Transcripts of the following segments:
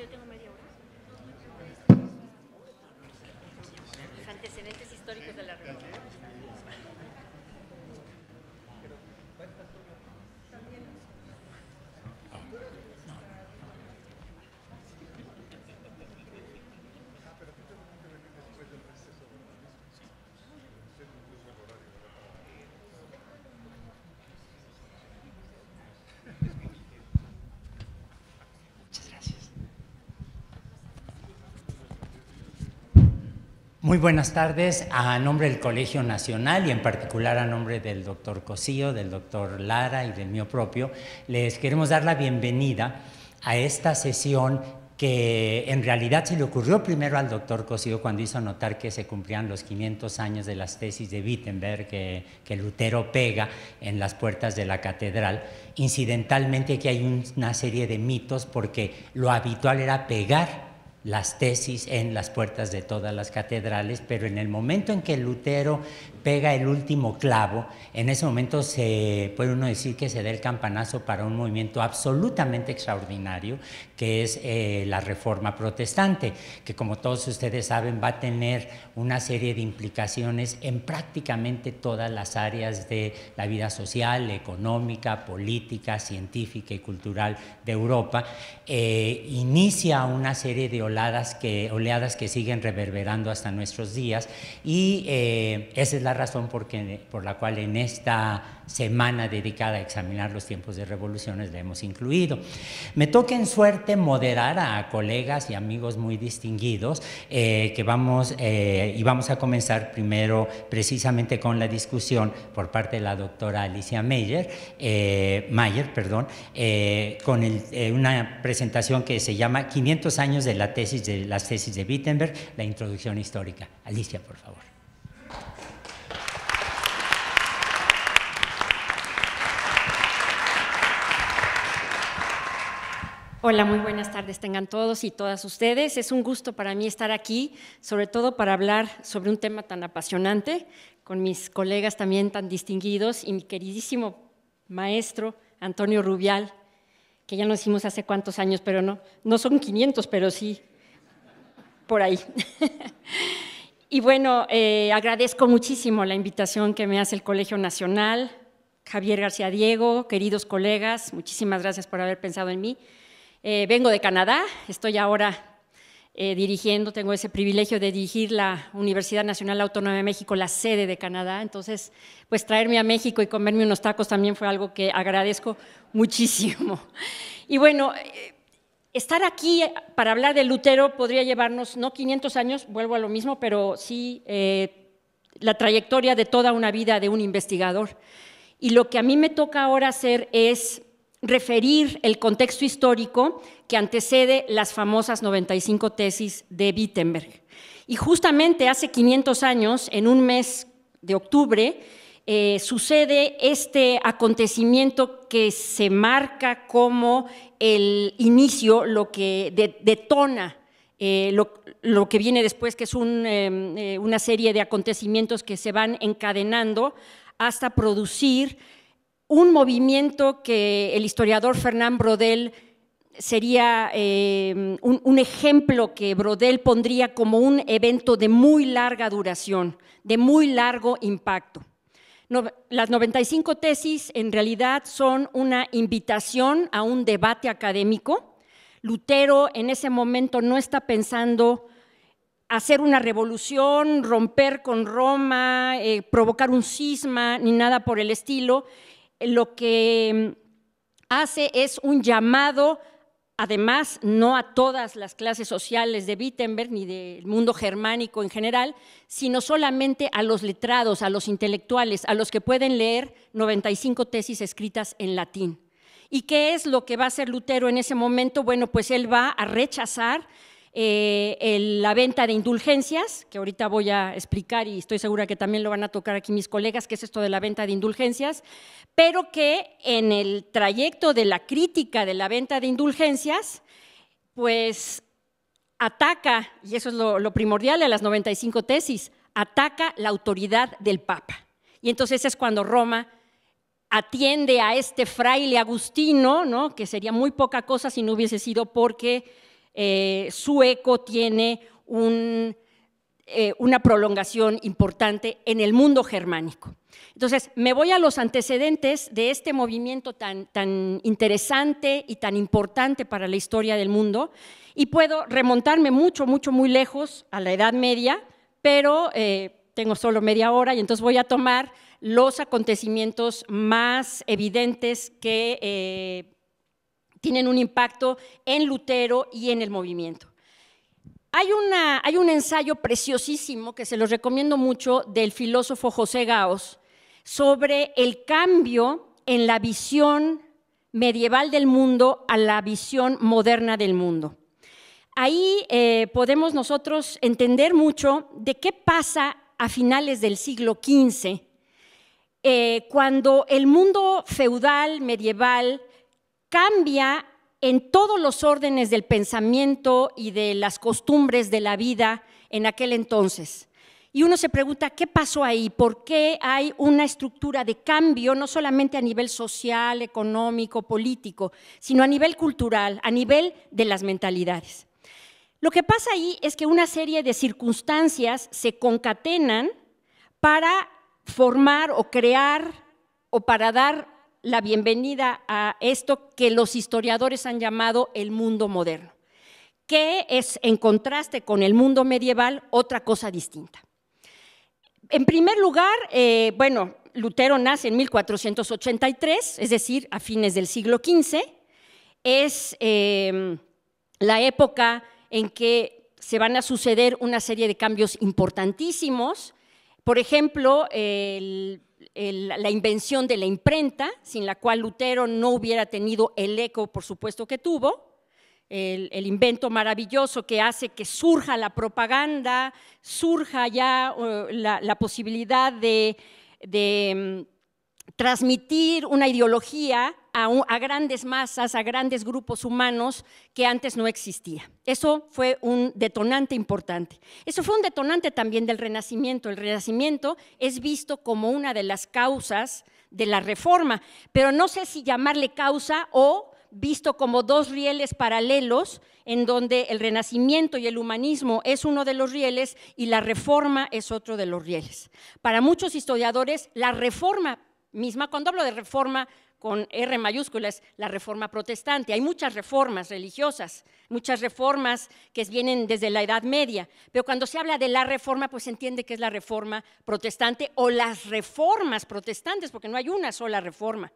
Los antecedentes históricos de la región. Muy buenas tardes. A nombre del Colegio Nacional y en particular a nombre del doctor Cosío, del doctor Lara y del mío propio, les queremos dar la bienvenida a esta sesión que en realidad se le ocurrió primero al doctor Cosío cuando hizo notar que se cumplían los 500 años de las tesis de Wittenberg que, que Lutero pega en las puertas de la catedral. Incidentalmente aquí hay una serie de mitos porque lo habitual era pegar las tesis en las puertas de todas las catedrales, pero en el momento en que Lutero pega el último clavo, en ese momento se puede uno decir que se da el campanazo para un movimiento absolutamente extraordinario, que es eh, la reforma protestante, que como todos ustedes saben va a tener una serie de implicaciones en prácticamente todas las áreas de la vida social, económica, política, científica y cultural de Europa. Eh, inicia una serie de oleadas que, oleadas que siguen reverberando hasta nuestros días y eh, esa es la razón por, por la cual en esta semana dedicada a examinar los tiempos de revoluciones la hemos incluido. Me toca en suerte moderar a colegas y amigos muy distinguidos eh, que vamos eh, y vamos a comenzar primero precisamente con la discusión por parte de la doctora Alicia Meyer, eh, Mayer, perdón, con una presentación que se llama 500 años de la tesis de las tesis de Wittenberg, la introducción histórica. Alicia, por favor. Hola, muy buenas tardes tengan todos y todas ustedes. Es un gusto para mí estar aquí, sobre todo para hablar sobre un tema tan apasionante, con mis colegas también tan distinguidos y mi queridísimo maestro Antonio Rubial, que ya nos hicimos hace cuántos años, pero no, no son 500, pero sí, por ahí. y bueno, eh, agradezco muchísimo la invitación que me hace el Colegio Nacional, Javier García Diego, queridos colegas, muchísimas gracias por haber pensado en mí. Eh, vengo de Canadá, estoy ahora eh, dirigiendo, tengo ese privilegio de dirigir la Universidad Nacional Autónoma de México, la sede de Canadá. Entonces, pues traerme a México y comerme unos tacos también fue algo que agradezco muchísimo. Y bueno, eh, estar aquí para hablar de Lutero podría llevarnos, no 500 años, vuelvo a lo mismo, pero sí la trayectoria de toda una vida de un investigador. Y lo que a mí me toca ahora hacer es referir el contexto histórico que antecede las famosas 95 tesis de Wittenberg. Y justamente hace 500 años, en un mes de octubre, eh, sucede este acontecimiento que se marca como el inicio, lo que detona eh, lo, que viene después, que es eh, una serie de acontecimientos que se van encadenando hasta producir un movimiento que el historiador Fernán Brodel sería eh, un, ejemplo que Brodel pondría como un evento de muy larga duración, de muy largo impacto. las 95 tesis en realidad son una invitación a un debate académico. Lutero en ese momento no está pensando hacer una revolución, romper con Roma, eh, provocar un cisma, ni nada por el estilo lo que mm, hace es un llamado, además, no a todas las clases sociales de Wittenberg ni del mundo germánico en general, sino solamente a los letrados, a los intelectuales, a los que pueden leer 95 tesis escritas en latín. ¿Y qué es lo que va a hacer Lutero en ese momento? Bueno, pues él va a rechazar eh, la venta de indulgencias, que ahorita voy a explicar y estoy segura que también lo van a tocar aquí mis colegas, que es esto de la venta de indulgencias, pero que en el trayecto de la crítica de la venta de indulgencias, pues ataca, y eso es lo, primordial a las 95 tesis, ataca la autoridad del Papa. Y entonces es cuando Roma atiende a este fraile agustino, ¿no? que sería muy poca cosa si no hubiese sido porque eh, eco tiene eh, una prolongación importante en el mundo germánico. Entonces, me voy a los antecedentes de este movimiento tan, tan interesante y tan importante para la historia del mundo y puedo remontarme mucho, mucho, muy lejos a la Edad Media, pero eh, tengo solo media hora y entonces voy a tomar los acontecimientos más evidentes que eh, tienen un impacto en Lutero y en el movimiento. Hay, un ensayo preciosísimo que se los recomiendo mucho del filósofo José Gaos sobre el cambio en la visión medieval del mundo a la visión moderna del mundo. Ahí eh, podemos nosotros entender mucho de qué pasa a finales del siglo XV, eh, cuando el mundo feudal, medieval, cambia en todos los órdenes del pensamiento y de las costumbres de la vida en aquel entonces. Y uno se pregunta, ¿qué pasó ahí? ¿Por qué hay una estructura de cambio, no solamente a nivel social, económico, político, sino a nivel cultural, a nivel de las mentalidades? Lo que pasa ahí es que una serie de circunstancias se concatenan para formar o crear o para dar la bienvenida a esto que los historiadores han llamado el mundo moderno, que es, en contraste con el mundo medieval, otra cosa distinta. En primer lugar, eh, bueno, Lutero nace en 1483, es decir, a fines del siglo XV. Es em, la época en que se van a suceder una serie de cambios importantísimos. Por ejemplo, el la invención de la imprenta, sin la cual Lutero no hubiera tenido el eco, por supuesto, que tuvo, el, invento maravilloso que hace que surja la propaganda, surja ya eh, la, posibilidad de mm, transmitir una ideología a, grandes masas, a grandes grupos humanos que antes no existía. Eso fue un detonante importante. Eso fue un detonante también del Renacimiento. El Renacimiento es visto como una de las causas de la reforma, pero no sé si llamarle causa o visto como dos rieles paralelos, en donde el renacimiento y el humanismo es uno de los rieles y la reforma es otro de los rieles. Para muchos historiadores, la reforma misma, cuando hablo de reforma, con R mayúsculas, la reforma protestante. Hay muchas reformas religiosas, muchas reformas que vienen desde la Edad Media, pero cuando se habla de la reforma, pues se entiende que es la reforma protestante o las reformas protestantes, porque no hay una sola reforma.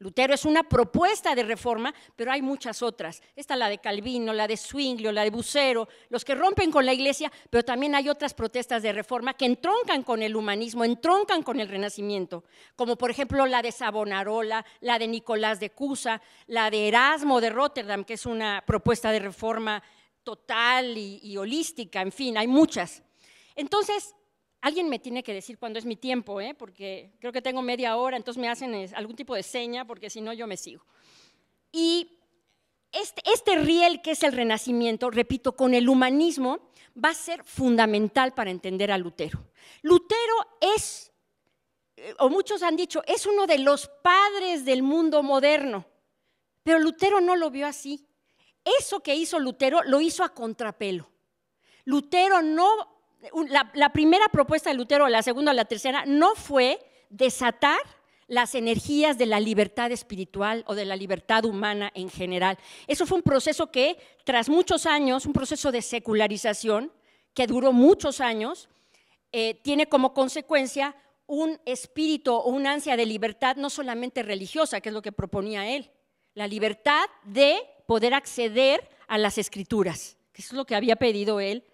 Lutero es una propuesta de reforma, pero hay muchas otras. Está la de Calvino, la de Swinglio, la de Bucero, los que rompen con la iglesia, pero también hay otras protestas de reforma que entroncan con el humanismo, entroncan con el renacimiento, como por ejemplo la de Savonarola, la de Nicolás de Cusa, la de Erasmo de Rotterdam, que es una propuesta de reforma total y, y holística, en fin, hay muchas. Entonces, Alguien me tiene que decir cuándo es mi tiempo, ¿eh? porque creo que tengo media hora, entonces me hacen algún tipo de seña, porque si no yo me sigo. Y este, este, riel que es el renacimiento, repito, con el humanismo, va a ser fundamental para entender a Lutero. Lutero es, eh, o muchos han dicho, es uno de los padres del mundo moderno, pero Lutero no lo vio así. Eso que hizo Lutero lo hizo a contrapelo. Lutero no la, primera propuesta de Lutero, la segunda, o la tercera, no fue desatar las energías de la libertad espiritual o de la libertad humana en general. Eso fue un proceso que, tras muchos años, un proceso de secularización que duró muchos años, eh, tiene como consecuencia un espíritu o una ansia de libertad no solamente religiosa, que es lo que proponía él, la libertad de poder acceder a las escrituras, que es lo que había pedido él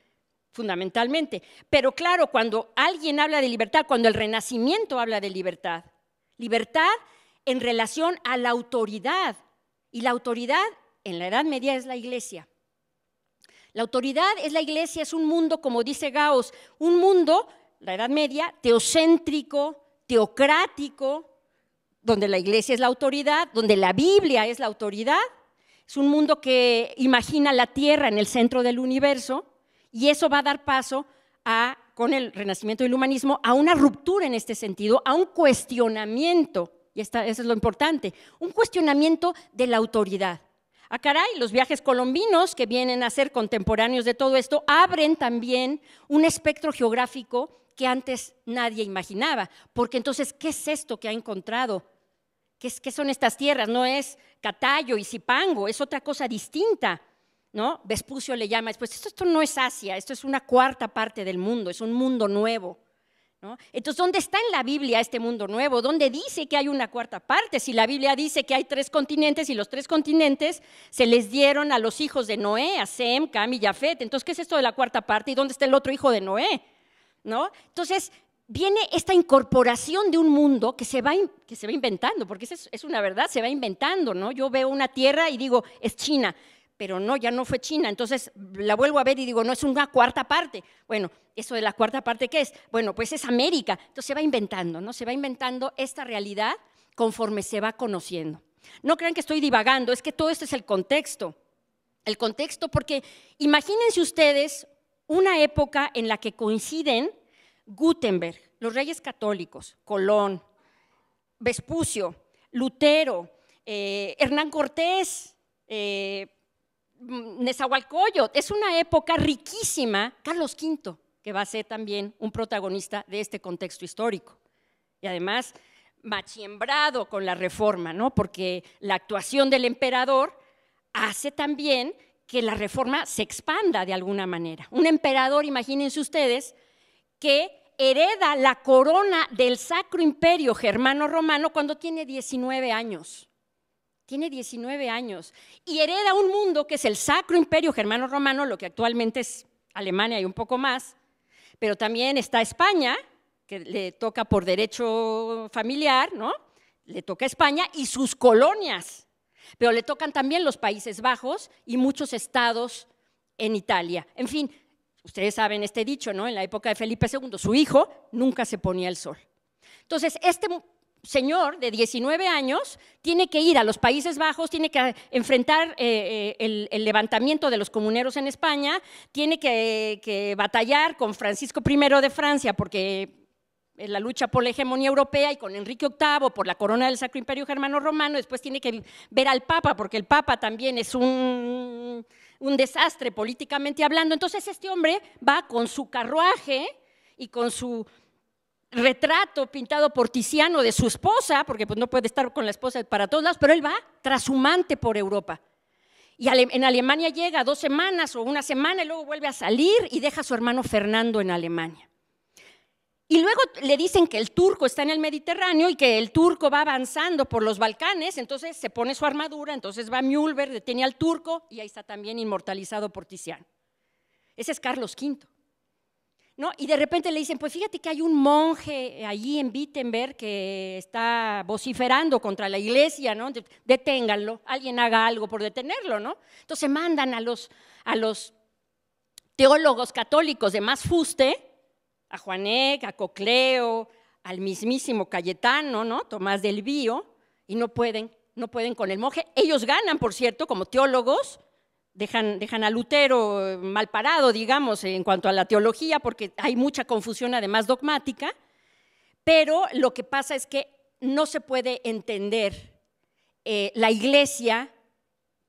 fundamentalmente. Pero claro, cuando alguien habla de libertad, cuando el renacimiento habla de libertad, libertad en relación a la autoridad. Y la autoridad en la Edad Media es la iglesia. La autoridad es la iglesia, es un mundo, como dice Gauss, un mundo, la Edad Media, teocéntrico, teocrático, donde la iglesia es la autoridad, donde la Biblia es la autoridad. Es un mundo que imagina la tierra en el centro del universo y eso va a dar paso a, con el renacimiento del humanismo a una ruptura en este sentido, a un cuestionamiento, y eso es lo importante, un cuestionamiento de la autoridad. A ah, caray, los viajes colombinos que vienen a ser contemporáneos de todo esto abren también un espectro geográfico que antes nadie imaginaba, porque entonces, ¿qué es esto que ha encontrado? ¿Qué, qué son estas tierras? No es Catayo y Zipango, es otra cosa distinta. ¿no? Vespucio le llama después, pues, esto, esto no es Asia, esto es una cuarta parte del mundo, es un mundo nuevo. Entonces, ¿dónde está en la Biblia este mundo nuevo? ¿Dónde dice que hay una cuarta parte? Si la Biblia dice que hay tres continentes y los tres continentes se les dieron a los hijos de Noé, a Sem, Cam y Jafet. Entonces, ¿qué es esto de la cuarta parte? ¿Y dónde está el otro hijo de Noé? ¿No? Entonces, viene esta incorporación de un mundo que se va, que se va inventando, porque es, es, una verdad, se va inventando, ¿no? Yo veo una tierra y digo, es China, pero no, ya no fue China. Entonces la vuelvo a ver y digo, no, es una cuarta parte. Bueno, eso de la cuarta parte, ¿qué es? Bueno, pues es América. Entonces se va inventando, ¿no? Se va inventando esta realidad conforme se va conociendo. No crean que estoy divagando, es que todo esto es el contexto. El contexto, porque imagínense ustedes una época en la que coinciden Gutenberg, los reyes católicos, Colón, Vespucio, Lutero, eh, Hernán Cortés, eh, Mm, Nezahualcóyotl, es una época riquísima, Carlos V, que va a ser también un protagonista de este contexto histórico. Y además, machiembrado con la reforma, ¿no? Porque la actuación del emperador hace también que la reforma se expanda de alguna manera. Un emperador, imagínense ustedes, que hereda la corona del Sacro Imperio Germano-Romano cuando tiene 19 años. Tiene 19 años y hereda un mundo que es el Sacro Imperio Germano-Romano, lo que actualmente es Alemania y un poco más, pero también está España, que le toca por derecho familiar, ¿no? Le toca España y sus colonias, pero le tocan también los Países Bajos y muchos estados en Italia. En fin, ustedes saben este dicho, ¿no? En la época de Felipe II, su hijo nunca se ponía el sol. Entonces, este señor de 19 años tiene que ir a los Países Bajos, tiene que enfrentar eh, eh, el, levantamiento de los comuneros en España, tiene que, batallar con Francisco I de Francia porque en eh, la lucha por la hegemonía europea y con Enrique VIII por la corona del Sacro Imperio Germano-Romano, después tiene que ver al Papa, porque el Papa también es un, desastre políticamente hablando. Entonces este hombre va con su carruaje y con su retrato pintado por Tiziano de su esposa, porque pues no puede estar con la esposa para todos lados, pero él va trashumante por Europa. Y en Alemania llega dos semanas o una semana y luego vuelve a salir y deja a su hermano Fernando en Alemania. Y luego le dicen que el turco está en el Mediterráneo y que el turco va avanzando por los Balcanes, entonces se pone su armadura, entonces va Mühlberg, detiene al turco y ahí está también inmortalizado por Tiziano. Ese es Carlos V. ¿No? Y de repente le dicen, pues fíjate que hay un monje allí en Wittenberg que está vociferando contra la iglesia, ¿no? Deténganlo, alguien haga algo por detenerlo, ¿no? Entonces mandan a los, a los teólogos católicos de más fuste, a Juanec, a Cocleo, al mismísimo Cayetano, ¿no? Tomás del Bío, y no pueden, no pueden con el monje. Ellos ganan, por cierto, como teólogos, dejan, dejan a Lutero eh, mal parado, digamos, en cuanto a la teología, porque hay mucha confusión además dogmática, pero lo que pasa es que no se puede entender eh, la iglesia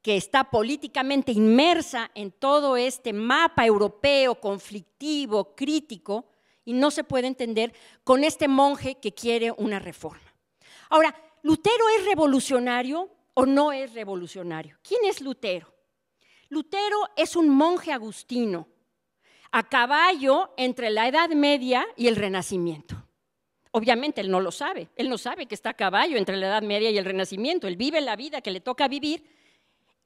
que está políticamente inmersa en todo este mapa europeo, conflictivo, crítico, y no se puede entender con este monje que quiere una reforma. Ahora, ¿Lutero es revolucionario o no es revolucionario? ¿Quién es Lutero? Lutero es un monje agustino, a caballo entre la Edad Media y el Renacimiento. Obviamente él no lo sabe, él no sabe que está a caballo entre la Edad Media y el Renacimiento, él vive la vida que le toca vivir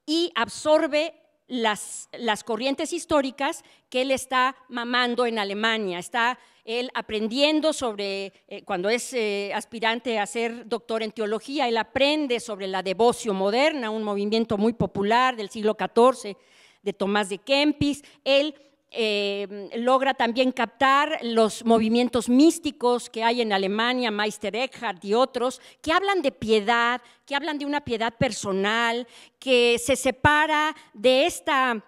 y absorbe las, las corrientes históricas que él está mamando en Alemania, está él aprendiendo sobre, eh, cuando es eh, aspirante a ser doctor en teología, él aprende sobre la devoción moderna, un movimiento muy popular del siglo XIV de Tomás de Kempis. Él eh, logra también captar los movimientos místicos que hay en Alemania, Meister Eckhart y otros, que hablan de piedad, que hablan de una piedad personal, que se separa de esta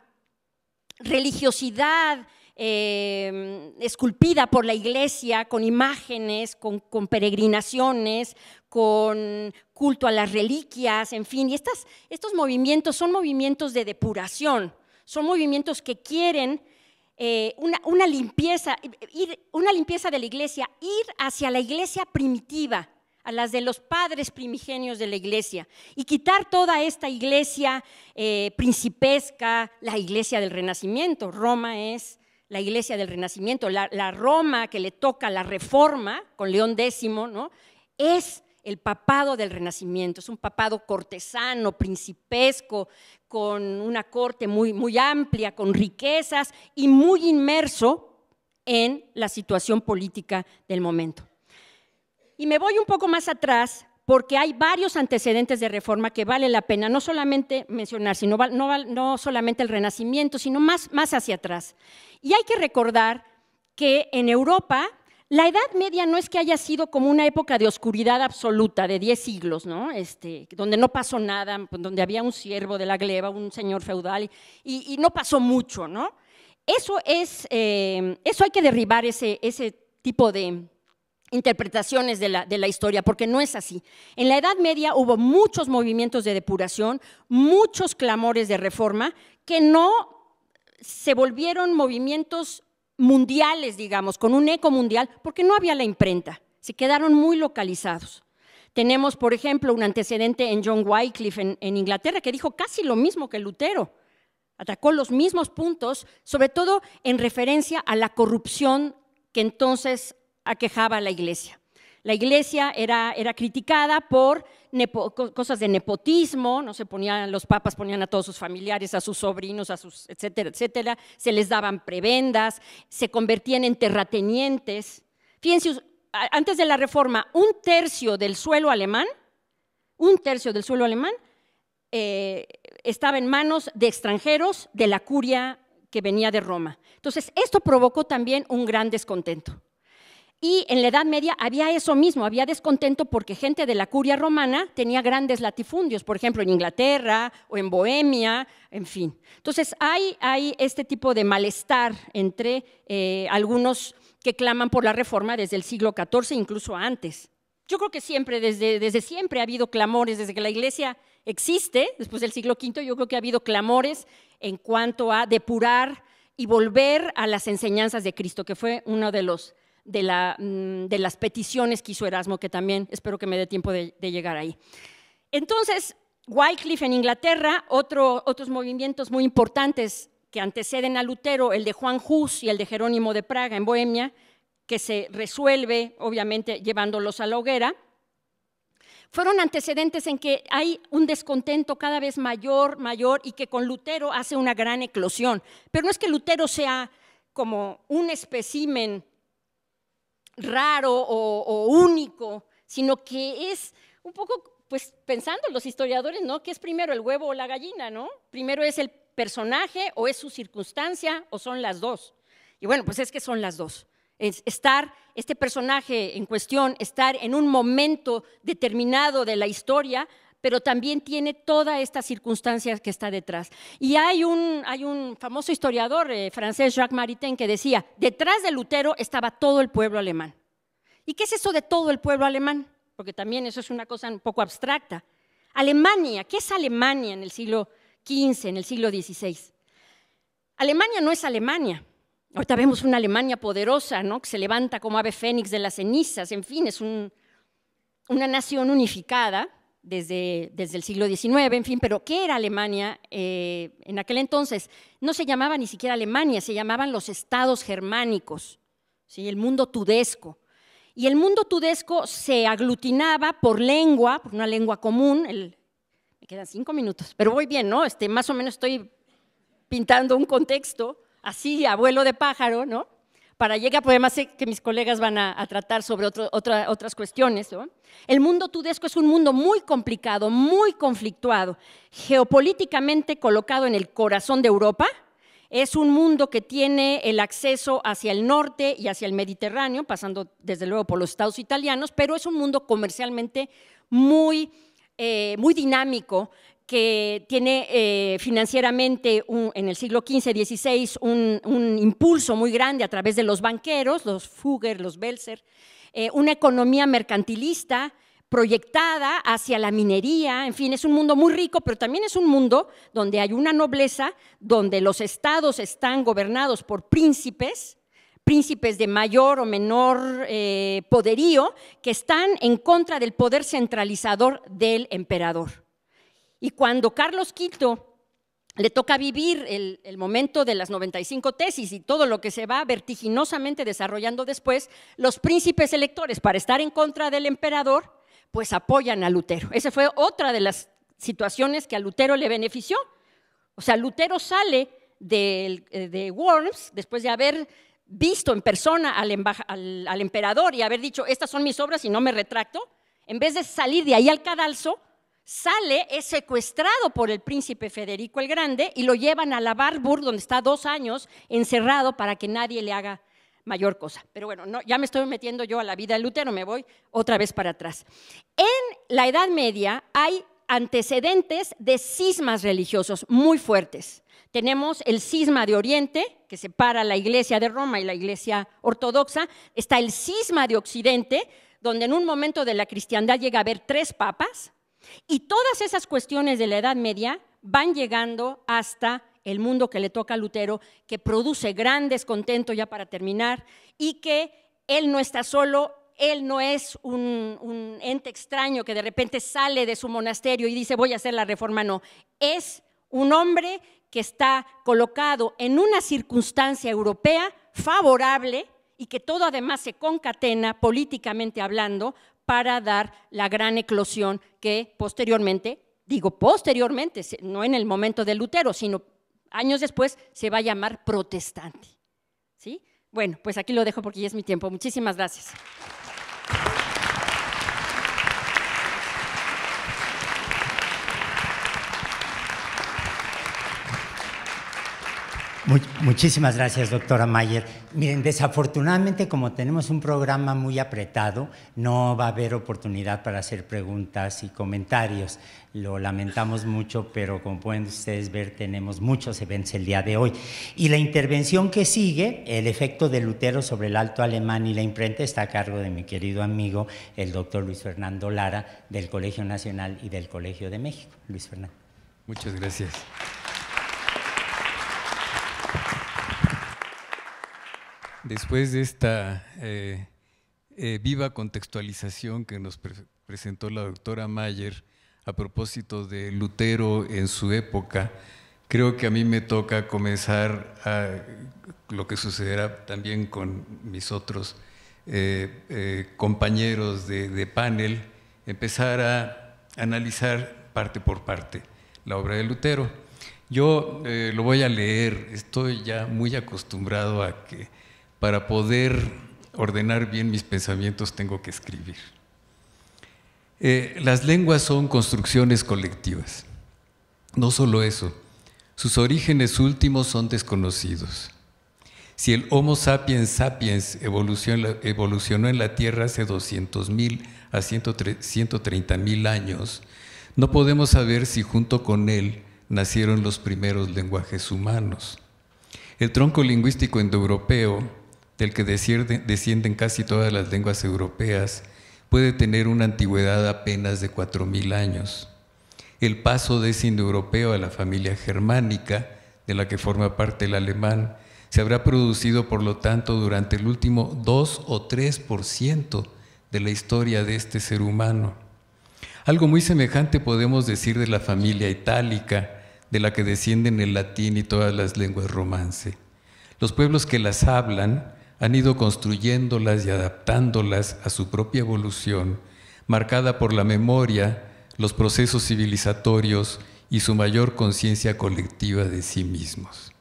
religiosidad Em, esculpida por la iglesia, con imágenes, con, peregrinaciones, con culto a las reliquias, en fin. Y estas, estos movimientos son movimientos de depuración, son movimientos que quieren eh, una, limpieza, ir, una limpieza de la iglesia, ir hacia la iglesia primitiva, a las de los padres primigenios de la iglesia y quitar toda esta iglesia eh, principesca, la iglesia del Renacimiento. Roma es la iglesia del Renacimiento, la, Roma que le toca la Reforma con León X, ¿no? es el papado del Renacimiento, es un papado cortesano, principesco, con una corte muy, muy amplia, con riquezas y muy inmerso en la situación política del momento. Y me voy un poco más atrás porque hay varios antecedentes de reforma que vale la pena no solamente mencionar, sino no, solamente el Renacimiento, sino más, más hacia atrás. Y hay que recordar que en Europa la Edad Media no es que haya sido como una época de oscuridad absoluta, de diez siglos, Este, donde no pasó nada, donde había un siervo de la gleba, un señor feudal, y, no pasó mucho, ¿no? Eso es, eh, eso hay que derribar ese, ese tipo de, interpretaciones de la, historia, porque no es así. En la Edad Media hubo muchos movimientos de depuración, muchos clamores de reforma, que no se volvieron movimientos mundiales, digamos, con un eco mundial, porque no había la imprenta, se quedaron muy localizados. Tenemos, por ejemplo, un antecedente en John Wycliffe en, en Inglaterra, que dijo casi lo mismo que Lutero atacó los mismos puntos, sobre todo en referencia a la corrupción que entonces aquejaba a la iglesia. La iglesia era, criticada por cosas de nepotismo, no se ponían, los papas ponían a todos sus familiares, a sus sobrinos, a sus, etcétera, etcétera, se les daban prebendas, se convertían en terratenientes. Fíjense, antes de la reforma, un tercio del suelo alemán, un tercio del suelo alemán, eh, estaba en manos de extranjeros de la curia que venía de Roma. Entonces, esto provocó también un gran descontento. Y en la Edad Media había eso mismo, había descontento porque gente de la curia romana tenía grandes latifundios, por ejemplo, en Inglaterra o en Bohemia, en fin. Entonces hay, este tipo de malestar entre eh, algunos que claman por la reforma desde el siglo XIV, incluso antes. Yo creo que siempre, desde siempre ha habido clamores, desde que la iglesia existe, después del siglo V, yo creo que ha habido clamores en cuanto a depurar y volver a las enseñanzas de Cristo, que fue uno de los Mm, de, las peticiones que hizo Erasmo, que también espero que me dé tiempo de, llegar ahí. Entonces, Wycliffe en Inglaterra, otros movimientos muy importantes que anteceden a Lutero, el de Juan Hus y el de Jerónimo de Praga en Bohemia, que se resuelve obviamente llevándolos a la hoguera, fueron antecedentes en que hay un descontento cada vez mayor, mayor, y que con Lutero hace una gran eclosión. Pero no es que Lutero sea como un especímen raro o, único, sino que es un poco pues pensando los historiadores, ¿no? ¿Qué es primero, el huevo o la gallina, no? Primero es el personaje o es su circunstancia o son las dos. Y bueno, pues es que son las dos. estar, este personaje en cuestión, estar en un momento determinado de la historia pero también tiene toda estas circunstancias que está detrás. Y hay un, famoso historiador eh, francés, Jacques Maritain, que decía, detrás de Lutero estaba todo el pueblo alemán. ¿Y qué es eso de todo el pueblo alemán? Porque también eso es una cosa un poco abstracta. Alemania, ¿qué es Alemania en el siglo XV, en el siglo XVI? Alemania no es Alemania. Ahorita vemos una Alemania poderosa, ¿no? Que se levanta como ave fénix de las cenizas, en fin, es una nación unificada, desde, desde el siglo XIX, en fin, pero ¿qué era Alemania eh, en aquel entonces? No se llamaba ni siquiera Alemania, se llamaban los estados germánicos, ¿sí? el mundo tudesco. Y el mundo tudesco se aglutinaba por lengua, por una lengua común, el, me quedan cinco minutos, pero voy bien, ¿no? Este, más o menos estoy pintando un contexto, así, abuelo de pájaro, ¿no? para llegar, porque además sé que mis colegas van a, tratar sobre otras cuestiones. El mundo tudesco es un mundo muy complicado, muy conflictuado, geopolíticamente colocado en el corazón de Europa. Es un mundo que tiene el acceso hacia el norte y hacia el Mediterráneo, pasando desde luego por los estados italianos, pero es un mundo comercialmente muy, eh, muy dinámico, que tiene eh, financieramente en el siglo XV-XVI un, impulso muy grande a través de los banqueros, los Fugger, los Belzer, eh, una economía mercantilista proyectada hacia la minería, en fin, es un mundo muy rico, pero también es un mundo donde hay una nobleza, donde los estados están gobernados por príncipes, príncipes de mayor o menor eh, poderío, que están en contra del poder centralizador del emperador. Y cuando Carlos V le toca vivir el, momento de las 95 tesis y todo lo que se va vertiginosamente desarrollando después, los príncipes electores, para estar en contra del emperador, pues apoyan a Lutero. Esa fue otra de las situaciones que a Lutero le benefició. O sea, Lutero sale eh, de, Worms después de haber visto en persona al, al emperador y haber dicho, estas son mis obras y no me retracto, en vez de salir de ahí al cadalso, sale, es secuestrado por el príncipe Federico el Grande y lo llevan a la Barbour, donde está dos años encerrado para que nadie le haga mayor cosa. Pero bueno, ya me estoy metiendo yo a la vida de Lutero, me voy otra vez para atrás. En la Edad Media hay antecedentes de cismas religiosos muy fuertes. Tenemos el cisma de Oriente, que separa la iglesia de Roma y la iglesia ortodoxa. Está el cisma de Occidente, donde en un momento de la cristiandad llega a haber tres papas, y todas esas cuestiones de la Edad Media van llegando hasta el mundo que le toca a Lutero, que produce gran descontento ya para terminar, y que él no está solo, él no es un, ente extraño que de repente sale de su monasterio y dice voy a hacer la reforma, no, es un hombre que está colocado en una circunstancia europea favorable y que todo además se concatena políticamente hablando para dar la gran eclosión que posteriormente, digo posteriormente, no en el momento de Lutero, sino años después, se va a llamar protestante. ¿Sí? Bueno, pues aquí lo dejo porque ya es mi tiempo. Muchísimas gracias. muchísimas gracias, doctora Mayer. Miren, desafortunadamente, como tenemos un programa muy apretado, no va a haber oportunidad para hacer preguntas y comentarios. Lo lamentamos mucho, pero como pueden ustedes ver, tenemos muchos eventos el día de hoy. Y la intervención que sigue, el efecto de Lutero sobre el alto alemán y la imprenta, está a cargo de mi querido amigo, el doctor Luis Fernando Lara, del Colegio Nacional y del Colegio de México. Luis Fernando. Muchas gracias. después de esta eh, eh, viva contextualización que nos presentó la doctora Mayer a propósito de Lutero en su época, creo que a mí me toca comenzar a lo que sucederá también con mis otros eh, compañeros de, panel, empezar a analizar parte por parte la obra de Lutero. Yo lo voy a leer, estoy ya muy acostumbrado a que para poder ordenar bien mis pensamientos tengo que escribir. Eh, las lenguas son construcciones colectivas. No solo eso, sus orígenes últimos son desconocidos. Si el Homo sapiens sapiens evolucionó en la Tierra hace 200.000 a 130.000 años, no podemos saber si junto con él nacieron los primeros lenguajes humanos. El tronco lingüístico indoeuropeo del que descienden casi todas las lenguas europeas, puede tener una antigüedad apenas de 4.000 años. El paso de ese indoeuropeo a la familia germánica, de la que forma parte el alemán, se habrá producido, por lo tanto, durante el último 2 o 3% de la historia de este ser humano. Algo muy semejante podemos decir de la familia itálica, de la que descienden el latín y todas las lenguas romance. Los pueblos que las hablan han ido construyéndolas y adaptándolas a su propia evolución, marcada por la memoria, los procesos civilizatorios y su mayor conciencia colectiva de sí mismos.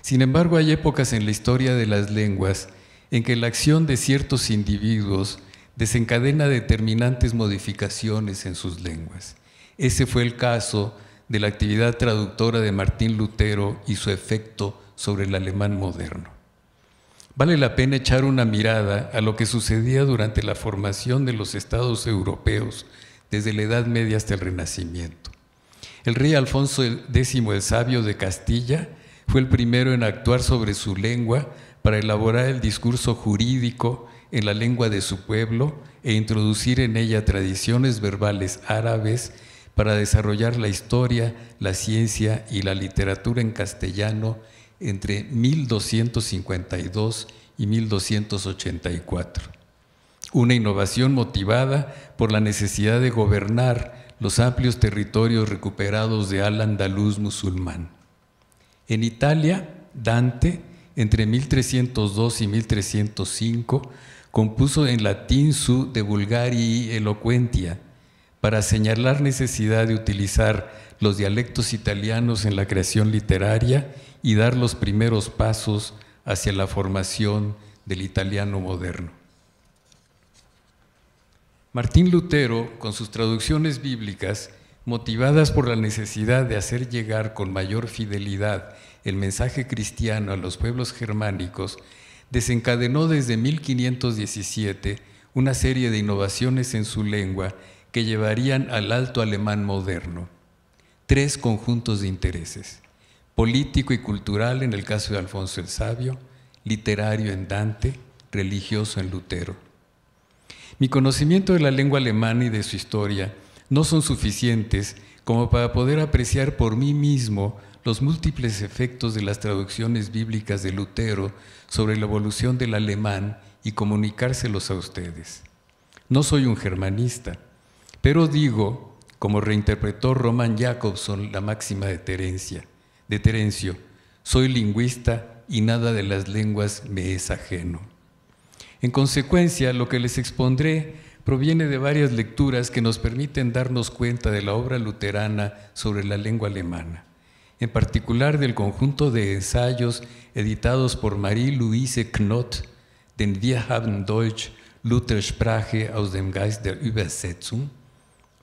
Sin embargo, hay épocas en la historia de las lenguas en que la acción de ciertos individuos desencadena determinantes modificaciones en sus lenguas. Ese fue el caso de la actividad traductora de Martín Lutero y su efecto sobre el alemán moderno vale la pena echar una mirada a lo que sucedía durante la formación de los estados europeos desde la Edad Media hasta el Renacimiento. El rey Alfonso X el Sabio de Castilla fue el primero en actuar sobre su lengua para elaborar el discurso jurídico en la lengua de su pueblo e introducir en ella tradiciones verbales árabes para desarrollar la historia, la ciencia y la literatura en castellano entre 1252 y 1284. Una innovación motivada por la necesidad de gobernar los amplios territorios recuperados de al andaluz musulmán. En Italia, Dante, entre 1302 y 1305, compuso en latín su De Vulgari Eloquentia, para señalar necesidad de utilizar los dialectos italianos en la creación literaria y dar los primeros pasos hacia la formación del italiano moderno. Martín Lutero, con sus traducciones bíblicas, motivadas por la necesidad de hacer llegar con mayor fidelidad el mensaje cristiano a los pueblos germánicos, desencadenó desde 1517 una serie de innovaciones en su lengua que llevarían al alto alemán moderno. Tres conjuntos de intereses político y cultural en el caso de Alfonso el Sabio, literario en Dante, religioso en Lutero. Mi conocimiento de la lengua alemana y de su historia no son suficientes como para poder apreciar por mí mismo los múltiples efectos de las traducciones bíblicas de Lutero sobre la evolución del alemán y comunicárselos a ustedes. No soy un germanista, pero digo, como reinterpretó Román Jacobson la máxima de Terencia, de Terencio, soy lingüista y nada de las lenguas me es ajeno. En consecuencia, lo que les expondré proviene de varias lecturas que nos permiten darnos cuenta de la obra luterana sobre la lengua alemana, en particular del conjunto de ensayos editados por Marie-Louise Knott, den Wir haben Deutsch, Sprache aus dem Geist der Übersetzung,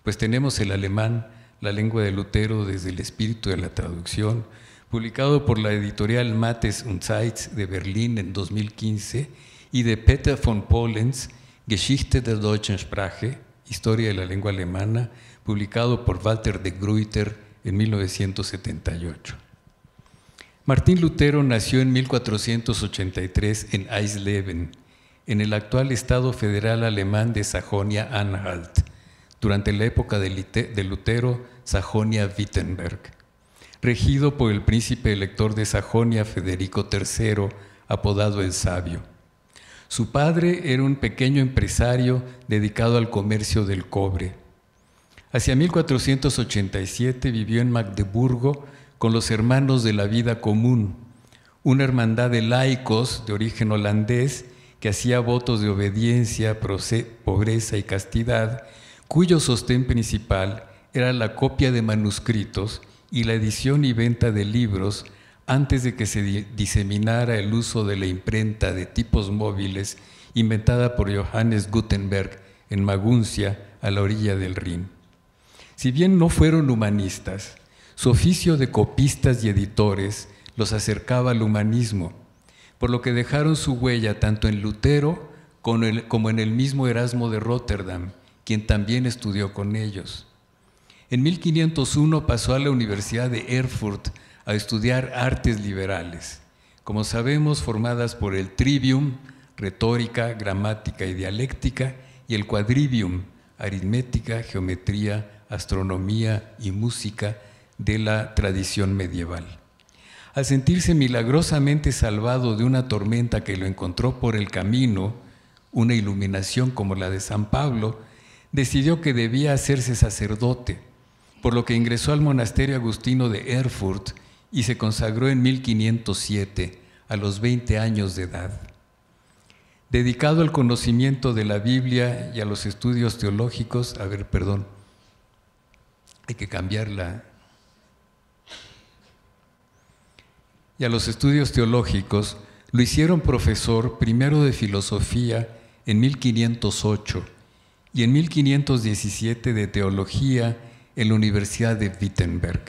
pues tenemos el alemán la lengua de Lutero desde el espíritu de la traducción, publicado por la editorial Mates und Zeit de Berlín en 2015 y de Peter von Polenz, Geschichte der deutschen Sprache, Historia de la lengua alemana, publicado por Walter de Gruyter en 1978. Martín Lutero nació en 1483 en Eisleben, en el actual Estado Federal Alemán de Sajonia-Anhalt. Durante la época de Lutero Sajonia-Wittenberg, regido por el príncipe elector de Sajonia Federico III, apodado el Sabio. Su padre era un pequeño empresario dedicado al comercio del cobre. Hacia 1487 vivió en Magdeburgo con los hermanos de la vida común, una hermandad de laicos de origen holandés que hacía votos de obediencia, pobreza y castidad, cuyo sostén principal era la copia de manuscritos y la edición y venta de libros antes de que se diseminara el uso de la imprenta de tipos móviles inventada por Johannes Gutenberg en Maguncia, a la orilla del Rin. Si bien no fueron humanistas, su oficio de copistas y editores los acercaba al humanismo, por lo que dejaron su huella tanto en Lutero como en el mismo Erasmo de Rotterdam, quien también estudió con ellos. En 1501 pasó a la Universidad de Erfurt a estudiar artes liberales, como sabemos formadas por el trivium, retórica, gramática y dialéctica, y el quadrivium, aritmética, geometría, astronomía y música de la tradición medieval. Al sentirse milagrosamente salvado de una tormenta que lo encontró por el camino, una iluminación como la de San Pablo, decidió que debía hacerse sacerdote por lo que ingresó al monasterio agustino de Erfurt y se consagró en 1507, a los 20 años de edad. Dedicado al conocimiento de la Biblia y a los estudios teológicos, a ver, perdón, hay que cambiarla. Y a los estudios teológicos, lo hicieron profesor primero de filosofía en 1508 y en 1517 de teología en la Universidad de Wittenberg.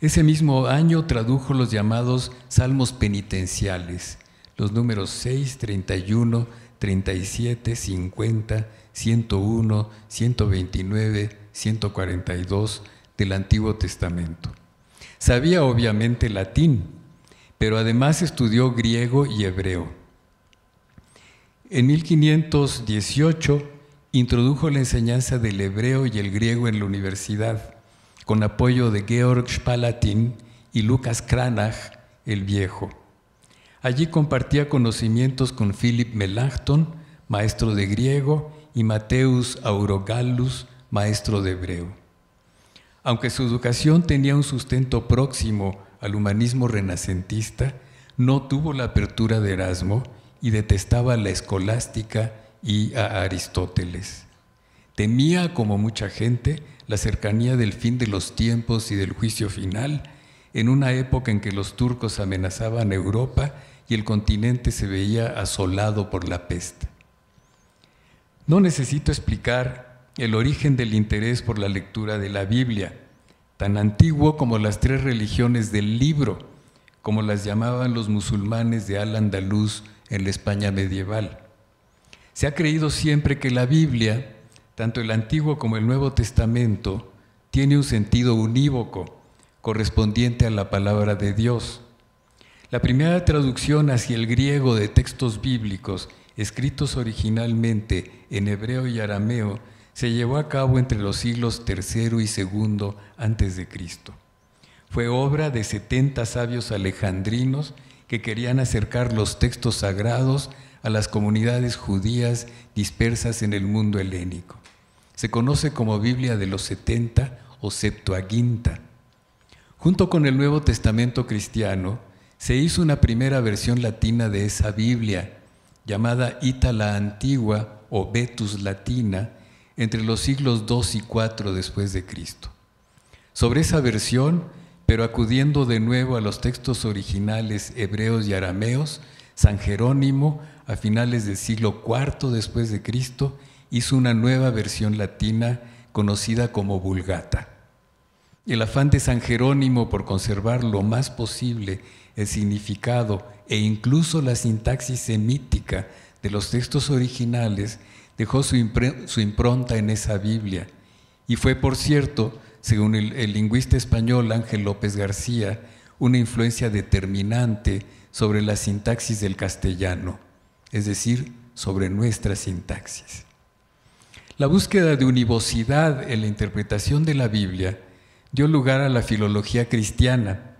Ese mismo año tradujo los llamados Salmos penitenciales, los números 6, 31, 37, 50, 101, 129, 142 del Antiguo Testamento. Sabía obviamente latín, pero además estudió griego y hebreo. En 1518 introdujo la enseñanza del hebreo y el griego en la universidad, con apoyo de Georg Spalatin y Lucas Cranach el Viejo. Allí compartía conocimientos con Philip Melanchthon, maestro de griego, y Mateus Aurogallus, maestro de hebreo. Aunque su educación tenía un sustento próximo al humanismo renacentista, no tuvo la apertura de Erasmo y detestaba la escolástica y a Aristóteles. Temía, como mucha gente, la cercanía del fin de los tiempos y del juicio final, en una época en que los turcos amenazaban Europa y el continente se veía asolado por la peste. No necesito explicar el origen del interés por la lectura de la Biblia, tan antiguo como las tres religiones del libro, como las llamaban los musulmanes de Al-Andalus en la España medieval. Se ha creído siempre que la Biblia, tanto el Antiguo como el Nuevo Testamento, tiene un sentido unívoco, correspondiente a la palabra de Dios. La primera traducción hacia el griego de textos bíblicos, escritos originalmente en hebreo y arameo, se llevó a cabo entre los siglos III y II antes de Cristo. Fue obra de 70 sabios alejandrinos que querían acercar los textos sagrados a las comunidades judías dispersas en el mundo helénico. Se conoce como Biblia de los 70 o Septuaginta. Junto con el Nuevo Testamento cristiano, se hizo una primera versión latina de esa Biblia, llamada Ítala Antigua o Vetus Latina, entre los siglos 2 y 4 después de Cristo. Sobre esa versión, pero acudiendo de nuevo a los textos originales hebreos y arameos, San Jerónimo a finales del siglo IV después de Cristo, hizo una nueva versión latina conocida como Vulgata. El afán de San Jerónimo por conservar lo más posible el significado e incluso la sintaxis semítica de los textos originales dejó su, impronta en esa Biblia. Y fue, por cierto, según el, el lingüista español Ángel López García, una influencia determinante sobre la sintaxis del castellano es decir, sobre nuestras sintaxis. La búsqueda de univocidad en la interpretación de la Biblia dio lugar a la filología cristiana,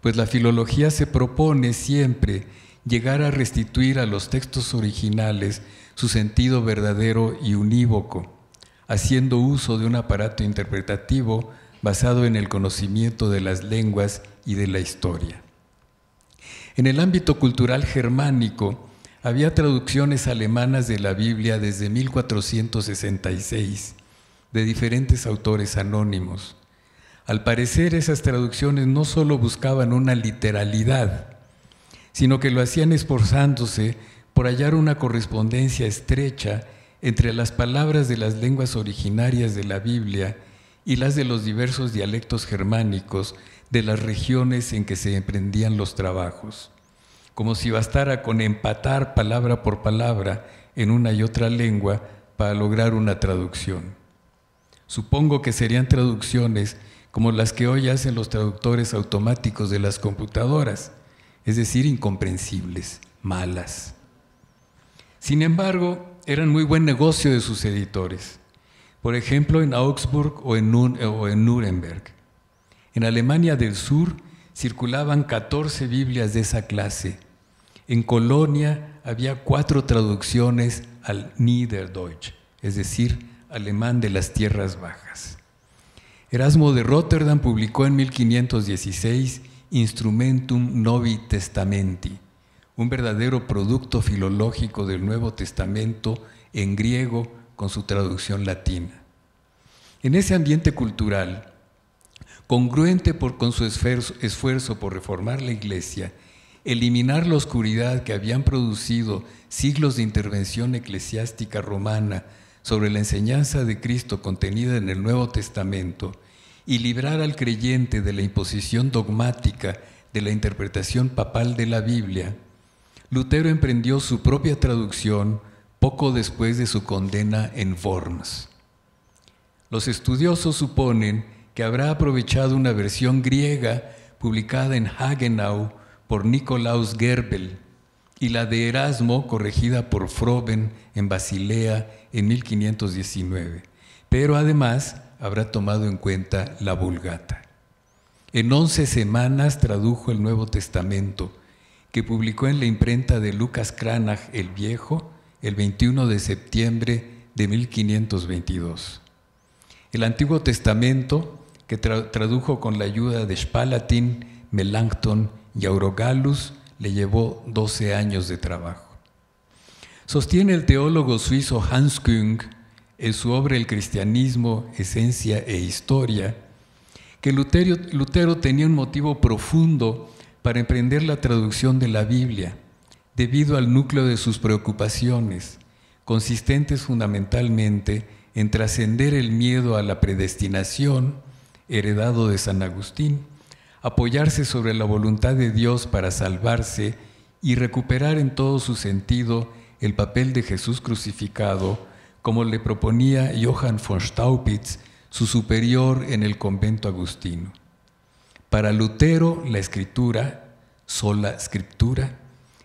pues la filología se propone siempre llegar a restituir a los textos originales su sentido verdadero y unívoco, haciendo uso de un aparato interpretativo basado en el conocimiento de las lenguas y de la historia. En el ámbito cultural germánico, había traducciones alemanas de la Biblia desde 1466 de diferentes autores anónimos. Al parecer esas traducciones no solo buscaban una literalidad, sino que lo hacían esforzándose por hallar una correspondencia estrecha entre las palabras de las lenguas originarias de la Biblia y las de los diversos dialectos germánicos de las regiones en que se emprendían los trabajos como si bastara con empatar palabra por palabra en una y otra lengua para lograr una traducción. Supongo que serían traducciones como las que hoy hacen los traductores automáticos de las computadoras, es decir, incomprensibles, malas. Sin embargo, eran muy buen negocio de sus editores, por ejemplo en Augsburg o en, o en Nuremberg. En Alemania del Sur circulaban 14 Biblias de esa clase, en Colonia había cuatro traducciones al Niederdeutsch, es decir, alemán de las tierras bajas. Erasmo de Rotterdam publicó en 1516 Instrumentum Novi Testamenti, un verdadero producto filológico del Nuevo Testamento en griego con su traducción latina. En ese ambiente cultural, congruente con su esfuerzo, esfuerzo por reformar la Iglesia eliminar la oscuridad que habían producido siglos de intervención eclesiástica romana sobre la enseñanza de Cristo contenida en el Nuevo Testamento y librar al creyente de la imposición dogmática de la interpretación papal de la Biblia, Lutero emprendió su propia traducción poco después de su condena en Worms. Los estudiosos suponen que habrá aprovechado una versión griega publicada en Hagenau por Nicolaus Gerbel y la de Erasmo, corregida por Froben en Basilea en 1519, pero además habrá tomado en cuenta la Vulgata. En once semanas tradujo el Nuevo Testamento, que publicó en la imprenta de Lucas Cranach el Viejo el 21 de septiembre de 1522. El Antiguo Testamento, que tradujo con la ayuda de Spalatin, Melancton y Aurogalus le llevó 12 años de trabajo. Sostiene el teólogo suizo Hans Küng en su obra El cristianismo, esencia e historia, que Lutero, Lutero tenía un motivo profundo para emprender la traducción de la Biblia, debido al núcleo de sus preocupaciones, consistentes fundamentalmente en trascender el miedo a la predestinación heredado de San Agustín apoyarse sobre la voluntad de Dios para salvarse y recuperar en todo su sentido el papel de Jesús crucificado, como le proponía Johann von Staupitz, su superior en el convento agustino. Para Lutero, la escritura, sola escritura,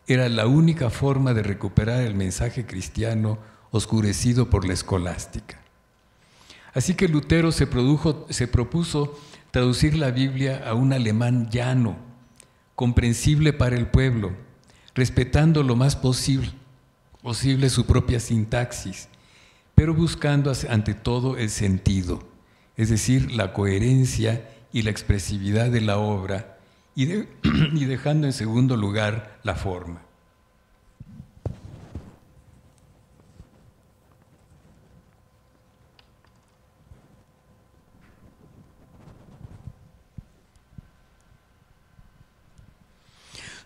era la única forma de recuperar el mensaje cristiano oscurecido por la escolástica. Así que Lutero se, produjo, se propuso traducir la Biblia a un alemán llano, comprensible para el pueblo, respetando lo más posible, posible su propia sintaxis, pero buscando ante todo el sentido, es decir, la coherencia y la expresividad de la obra, y, y dejando en segundo lugar la forma.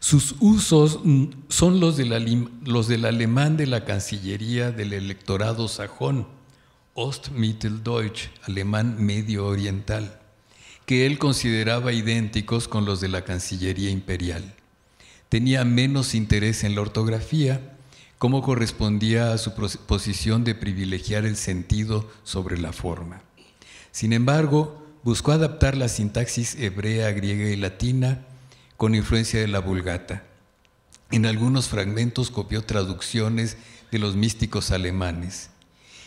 Sus usos son los, del alemán de la Cancillería del Electorado Sajón, Ostmitteldeutsch, alemán medio oriental, que él consideraba idénticos con los de la Cancillería Imperial. Tenía menos interés en la ortografía, como correspondía a su posición de privilegiar el sentido sobre la forma. Sin embargo, buscó adaptar la sintaxis hebrea, griega y latina con influencia de la Vulgata. En algunos fragmentos copió traducciones de los místicos alemanes.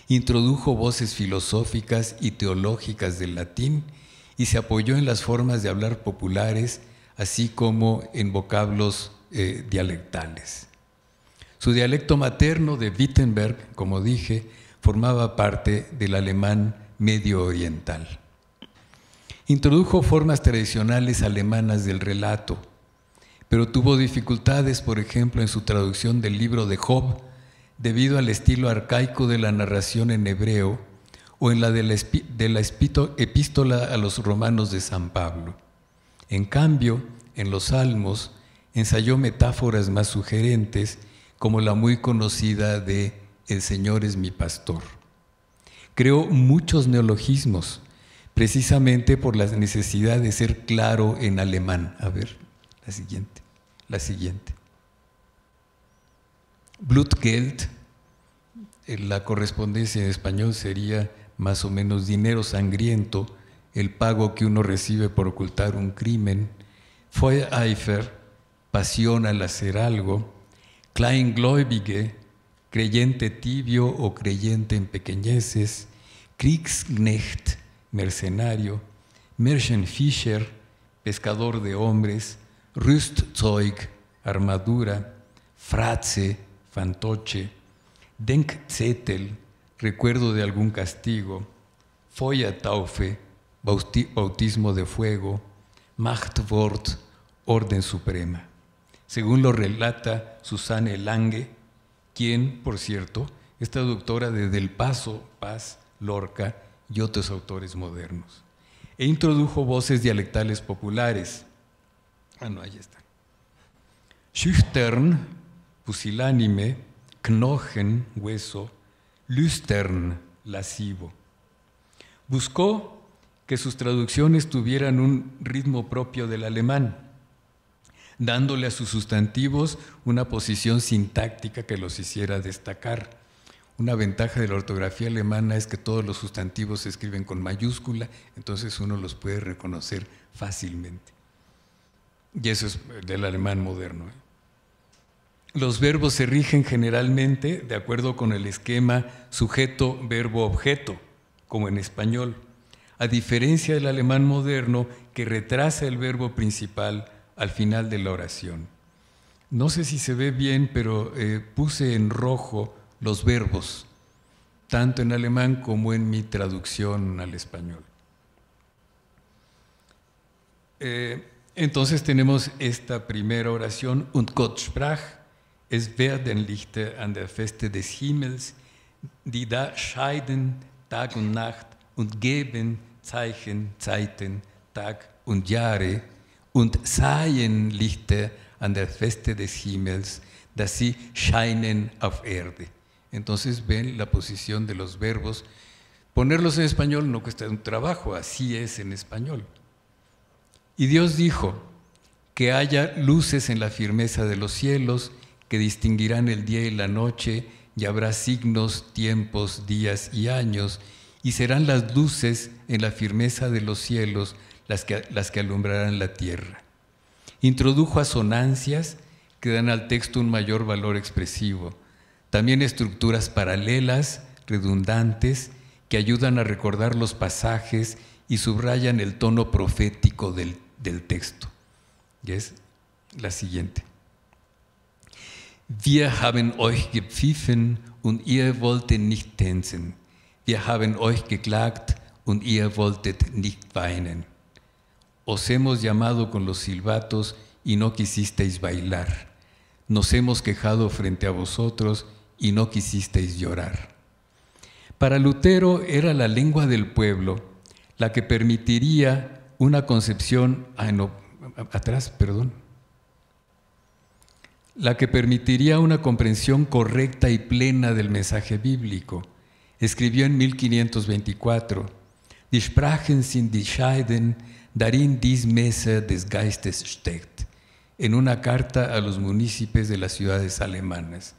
Introdujo voces filosóficas y teológicas del latín y se apoyó en las formas de hablar populares, así como en vocablos eh, dialectales. Su dialecto materno de Wittenberg, como dije, formaba parte del alemán medio oriental. Introdujo formas tradicionales alemanas del relato, pero tuvo dificultades, por ejemplo, en su traducción del libro de Job, debido al estilo arcaico de la narración en hebreo o en la de la, epístola a los romanos de San Pablo. En cambio, en los Salmos ensayó metáforas más sugerentes, como la muy conocida de El Señor es mi pastor. Creó muchos neologismos, precisamente por la necesidad de ser claro en alemán. A ver, la siguiente, la siguiente. Blutgeld, eh, la correspondencia en español sería más o menos dinero sangriento, el pago que uno recibe por ocultar un crimen. eifer pasión al hacer algo. Kleingläubige, creyente tibio o creyente en pequeñeces. Kriegsknecht, mercenario, Merchenfischer, pescador de hombres, Rüstzeug, armadura, Fratze, fantoche, Denkzettel, recuerdo de algún castigo, Feuertaufe, bautismo de fuego, Machtwort, orden suprema. Según lo relata Susanne Lange, quien, por cierto, es traductora de Del Paso, Paz, Lorca, y otros autores modernos. E introdujo voces dialectales populares. Ah, no, ahí está. Schüchtern, pusilánime, Knochen, hueso, Lüstern, lascivo. Buscó que sus traducciones tuvieran un ritmo propio del alemán, dándole a sus sustantivos una posición sintáctica que los hiciera destacar. Una ventaja de la ortografía alemana es que todos los sustantivos se escriben con mayúscula, entonces uno los puede reconocer fácilmente. Y eso es del alemán moderno. ¿eh? Los verbos se rigen generalmente de acuerdo con el esquema sujeto-verbo-objeto, como en español, a diferencia del alemán moderno que retrasa el verbo principal al final de la oración. No sé si se ve bien, pero eh, puse en rojo los verbos, tanto en alemán como en mi traducción al español. Eh, entonces tenemos esta primera oración, und Gott sprach, es werden Lichter an der Feste des Himmels, die da scheiden Tag und Nacht und geben Zeichen, Zeiten, Tag und Jahre und seien Lichter an der Feste des Himmels, dass sie scheinen auf Erde. Entonces ven la posición de los verbos. Ponerlos en español no cuesta un trabajo, así es en español. Y Dios dijo, que haya luces en la firmeza de los cielos, que distinguirán el día y la noche, y habrá signos, tiempos, días y años, y serán las luces en la firmeza de los cielos las que, las que alumbrarán la tierra. Introdujo asonancias que dan al texto un mayor valor expresivo también estructuras paralelas, redundantes, que ayudan a recordar los pasajes y subrayan el tono profético del, texto. Y es la siguiente. Wir haben euch gepfiffen und ihr wolltet nicht tanzen. Wir haben euch geklagt und ihr wolltet nicht weinen. Os hemos llamado con los silbatos y no quisisteis bailar. Nos hemos quejado frente a vosotros y no quisisteis llorar. Para Lutero era la lengua del pueblo la que permitiría una concepción ah, no, atrás, perdón, la que permitiría una comprensión correcta y plena del mensaje bíblico. Escribió en 1524, Die sind die darin dies Messe des Geistes en una carta a los municipios de las ciudades alemanas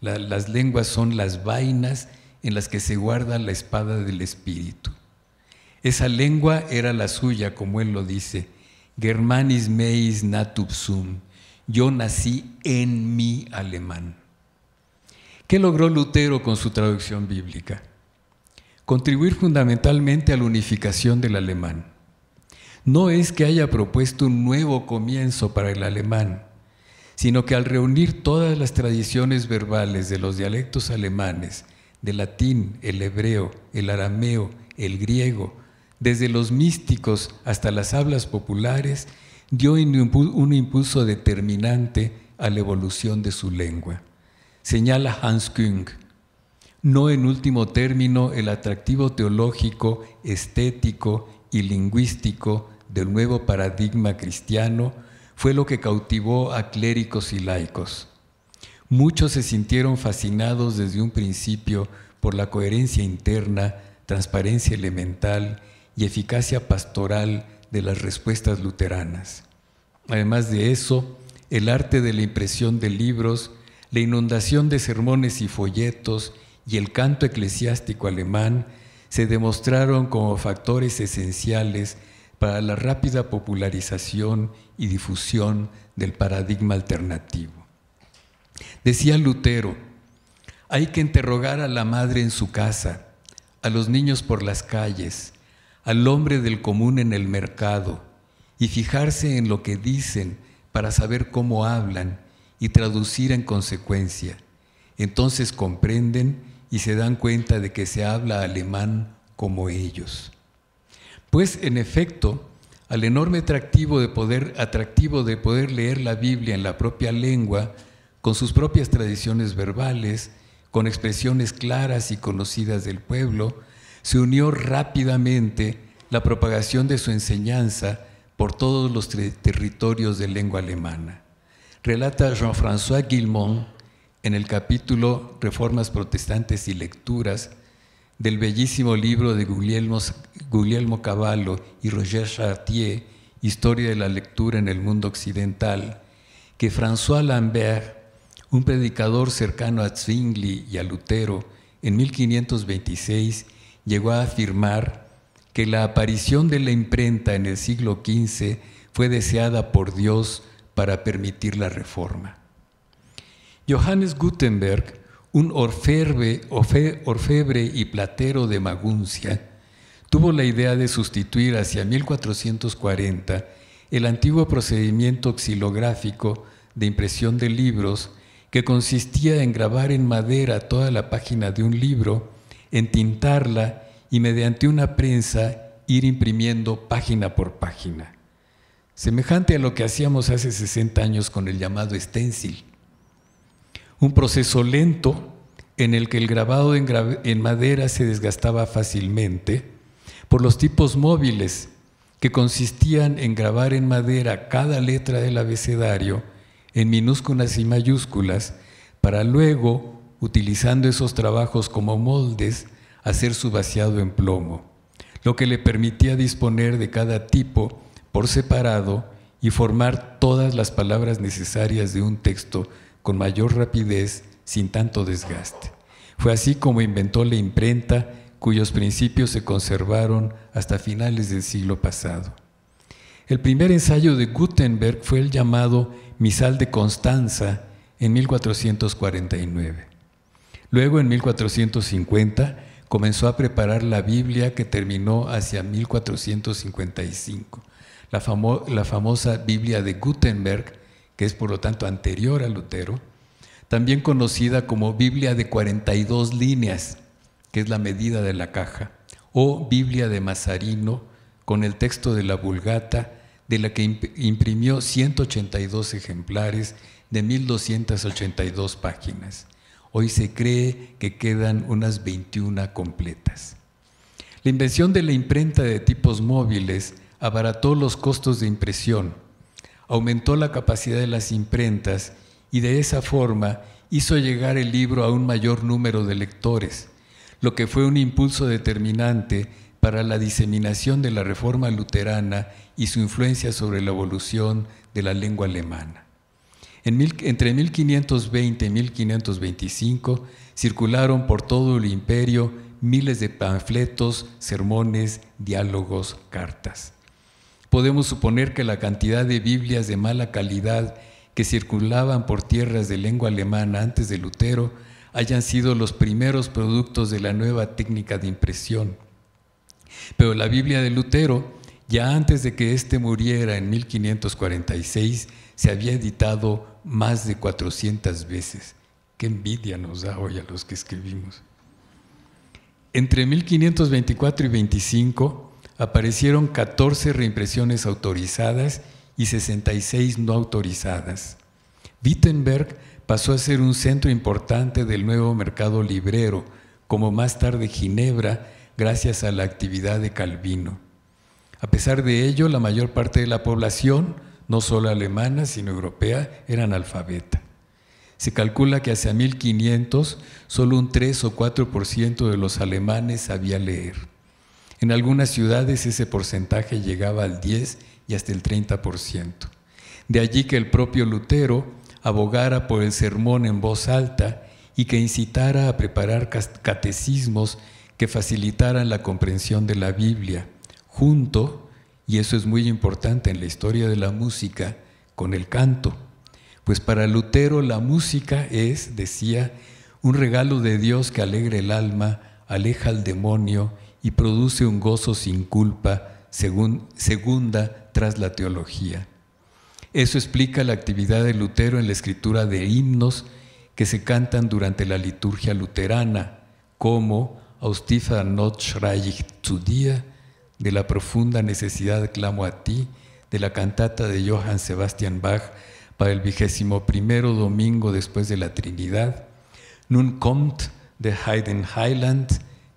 las lenguas son las vainas en las que se guarda la espada del Espíritu. Esa lengua era la suya, como él lo dice. Germanis meis natub sum. Yo nací en mi alemán. ¿Qué logró Lutero con su traducción bíblica? Contribuir fundamentalmente a la unificación del alemán. No es que haya propuesto un nuevo comienzo para el alemán, sino que al reunir todas las tradiciones verbales de los dialectos alemanes, del latín, el hebreo, el arameo, el griego, desde los místicos hasta las hablas populares, dio un impulso determinante a la evolución de su lengua. Señala Hans Küng, no en último término el atractivo teológico, estético y lingüístico del nuevo paradigma cristiano, fue lo que cautivó a clérigos y laicos. Muchos se sintieron fascinados desde un principio por la coherencia interna, transparencia elemental y eficacia pastoral de las respuestas luteranas. Además de eso, el arte de la impresión de libros, la inundación de sermones y folletos y el canto eclesiástico alemán se demostraron como factores esenciales para la rápida popularización y difusión del paradigma alternativo. Decía Lutero, hay que interrogar a la madre en su casa, a los niños por las calles, al hombre del común en el mercado, y fijarse en lo que dicen para saber cómo hablan y traducir en consecuencia. Entonces comprenden y se dan cuenta de que se habla alemán como ellos. Pues en efecto, al enorme atractivo de, poder, atractivo de poder leer la Biblia en la propia lengua, con sus propias tradiciones verbales, con expresiones claras y conocidas del pueblo, se unió rápidamente la propagación de su enseñanza por todos los territorios de lengua alemana. Relata Jean-François Guillemont en el capítulo Reformas Protestantes y Lecturas, del bellísimo libro de Guglielmo, Guglielmo Cavallo y Roger Chartier, Historia de la Lectura en el Mundo Occidental, que François Lambert, un predicador cercano a Zwingli y a Lutero, en 1526 llegó a afirmar que la aparición de la imprenta en el siglo XV fue deseada por Dios para permitir la reforma. Johannes Gutenberg un orfebre, y platero de Maguncia, tuvo la idea de sustituir hacia 1440 el antiguo procedimiento xilográfico de impresión de libros que consistía en grabar en madera toda la página de un libro, en tintarla, y mediante una prensa ir imprimiendo página por página, semejante a lo que hacíamos hace 60 años con el llamado stencil un proceso lento en el que el grabado en, madera se desgastaba fácilmente por los tipos móviles que consistían en grabar en madera cada letra del abecedario en minúsculas y mayúsculas para luego, utilizando esos trabajos como moldes, hacer su vaciado en plomo, lo que le permitía disponer de cada tipo por separado y formar todas las palabras necesarias de un texto con mayor rapidez sin tanto desgaste. Fue así como inventó la imprenta, cuyos principios se conservaron hasta finales del siglo pasado. El primer ensayo de Gutenberg fue el llamado Misal de Constanza en 1449. Luego, en 1450, comenzó a preparar la Biblia que terminó hacia 1455, la, la famosa Biblia de Gutenberg, que es por lo tanto anterior a Lutero, también conocida como Biblia de 42 líneas, que es la medida de la caja, o Biblia de Mazarino, con el texto de la Vulgata, de la que imprimió 182 ejemplares de 1.282 páginas. Hoy se cree que quedan unas 21 completas. La invención de la imprenta de tipos móviles abarató los costos de impresión aumentó la capacidad de las imprentas y de esa forma hizo llegar el libro a un mayor número de lectores, lo que fue un impulso determinante para la diseminación de la reforma luterana y su influencia sobre la evolución de la lengua alemana. entre 1520 y 1525 circularon por todo el imperio miles de panfletos, sermones, diálogos, cartas podemos suponer que la cantidad de Biblias de mala calidad que circulaban por tierras de lengua alemana antes de Lutero hayan sido los primeros productos de la nueva técnica de impresión. Pero la Biblia de Lutero, ya antes de que éste muriera en 1546, se había editado más de 400 veces. Qué envidia nos da hoy a los que escribimos. Entre 1524 y 25, aparecieron 14 reimpresiones autorizadas y 66 no autorizadas. Wittenberg pasó a ser un centro importante del nuevo mercado librero, como más tarde Ginebra, gracias a la actividad de Calvino. A pesar de ello, la mayor parte de la población, no solo alemana, sino europea, era analfabeta. Se calcula que hacia 1500 solo un 3 o 4% de los alemanes sabía leer. En algunas ciudades ese porcentaje llegaba al 10 y hasta el 30%. De allí que el propio Lutero abogara por el sermón en voz alta y que incitara a preparar catecismos que facilitaran la comprensión de la Biblia, junto, y eso es muy importante en la historia de la música, con el canto. Pues para Lutero la música es, decía, un regalo de Dios que alegra el alma, aleja al demonio y produce un gozo sin culpa, según, segunda tras la teología. Eso explica la actividad de Lutero en la escritura de himnos que se cantan durante la liturgia luterana, como Austifa Not Schreich zu dir, de la profunda necesidad clamo a ti, de la cantata de Johann Sebastian Bach para el vigésimo primero domingo después de la Trinidad, Nun kommt de Haydn Highland,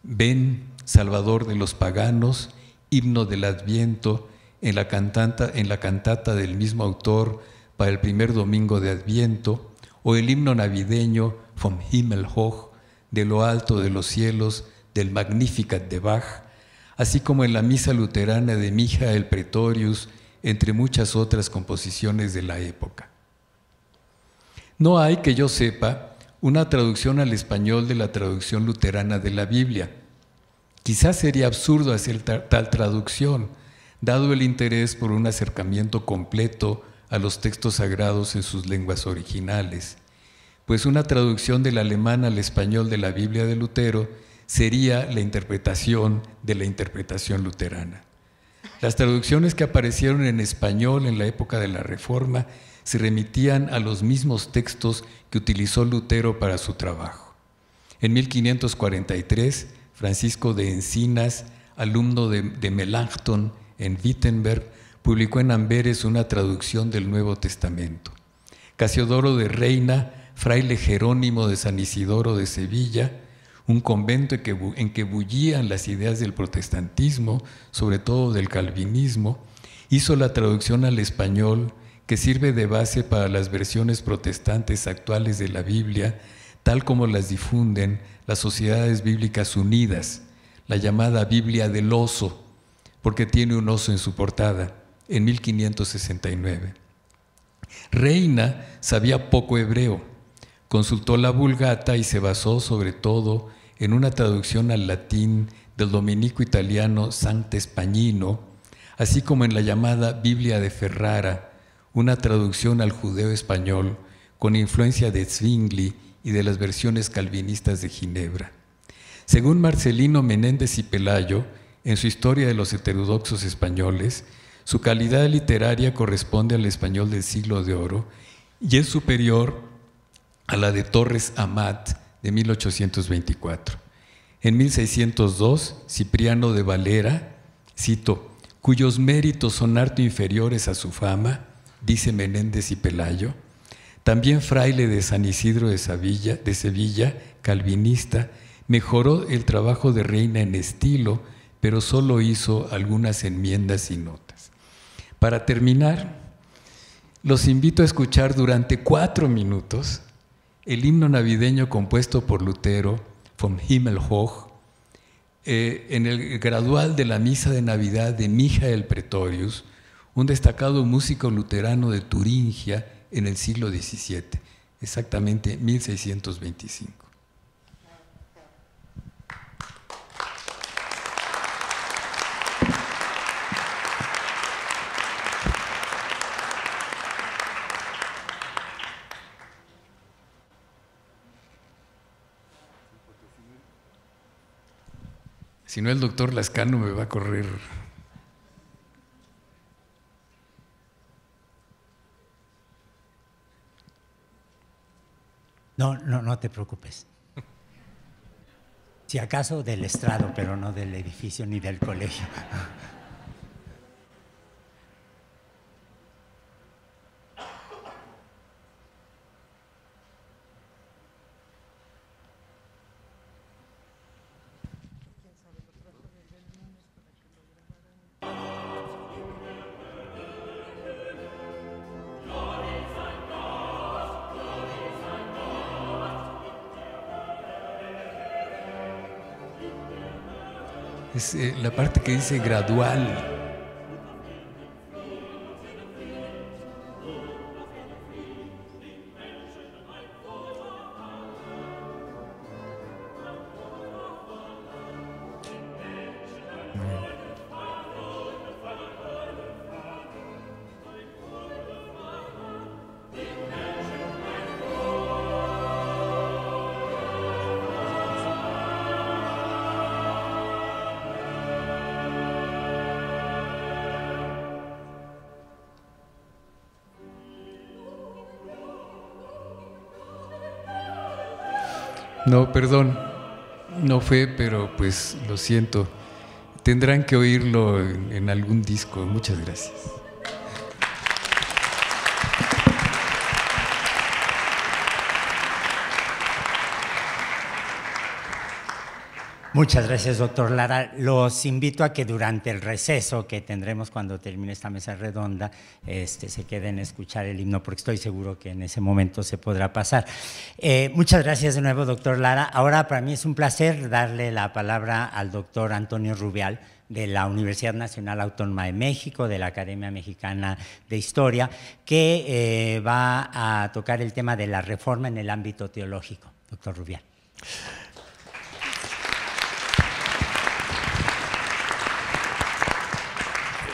Ven Salvador de los paganos, himno del Adviento, en la, cantata, del mismo autor para el primer domingo de Adviento, o el himno navideño Vom Himmel hoch, de lo alto de los cielos, del Magnificat de Bach, así como en la misa luterana de Mija el Pretorius, entre muchas otras composiciones de la época. No hay, que yo sepa, una traducción al español de la traducción luterana de la Biblia, Quizás sería absurdo hacer tal traducción, dado el interés por un acercamiento completo a los textos sagrados en sus lenguas originales, pues una traducción del alemán al español de la Biblia de Lutero sería la interpretación de la interpretación luterana. Las traducciones que aparecieron en español en la época de la Reforma se remitían a los mismos textos que utilizó Lutero para su trabajo. En 1543, Francisco de Encinas, alumno de, Melanchthon en Wittenberg, publicó en Amberes una traducción del Nuevo Testamento. Casiodoro de Reina, fraile Jerónimo de San Isidoro de Sevilla, un convento en que bullían las ideas del protestantismo, sobre todo del calvinismo, hizo la traducción al español que sirve de base para las versiones protestantes actuales de la Biblia tal como las difunden las sociedades bíblicas unidas, la llamada Biblia del oso, porque tiene un oso en su portada, en 1569. Reina sabía poco hebreo, consultó la Vulgata y se basó sobre todo en una traducción al latín del dominico italiano Sant'Espagnino, así como en la llamada Biblia de Ferrara, una traducción al judeo español con influencia de Zwingli y de las versiones calvinistas de Ginebra. Según Marcelino Menéndez y Pelayo, en su Historia de los heterodoxos españoles, su calidad literaria corresponde al español del siglo de oro y es superior a la de Torres Amat de 1824. En 1602, Cipriano de Valera, cito, cuyos méritos son harto inferiores a su fama, dice Menéndez y Pelayo, también fraile de San Isidro de Sevilla, calvinista, mejoró el trabajo de Reina en estilo, pero solo hizo algunas enmiendas y notas. Para terminar, los invito a escuchar durante cuatro minutos el himno navideño compuesto por Lutero, von Himmelhoch, hoch", eh, en el gradual de la misa de Navidad de el Pretorius, un destacado músico luterano de Turingia, en el siglo XVII, exactamente 1625. Si no, el doctor Lascano me va a correr No, no, no te preocupes. Si acaso del estrado, pero no del edificio ni del colegio. Eh, la parte que dice gradual. No, perdón, no fue, pero pues lo siento. Tendrán que oírlo en algún disco. Muchas gracias. Muchas gracias, doctor Lara. Los invito a que durante el receso que tendremos cuando termine esta mesa redonda, este, se queden a escuchar el himno, porque estoy seguro que en ese momento se podrá pasar. Eh, muchas gracias de nuevo, doctor Lara. Ahora para mí es un placer darle la palabra al doctor Antonio Rubial de la Universidad Nacional Autónoma de México, de la Academia Mexicana de Historia, que eh, va a tocar el tema de la reforma en el ámbito teológico. Doctor Rubial.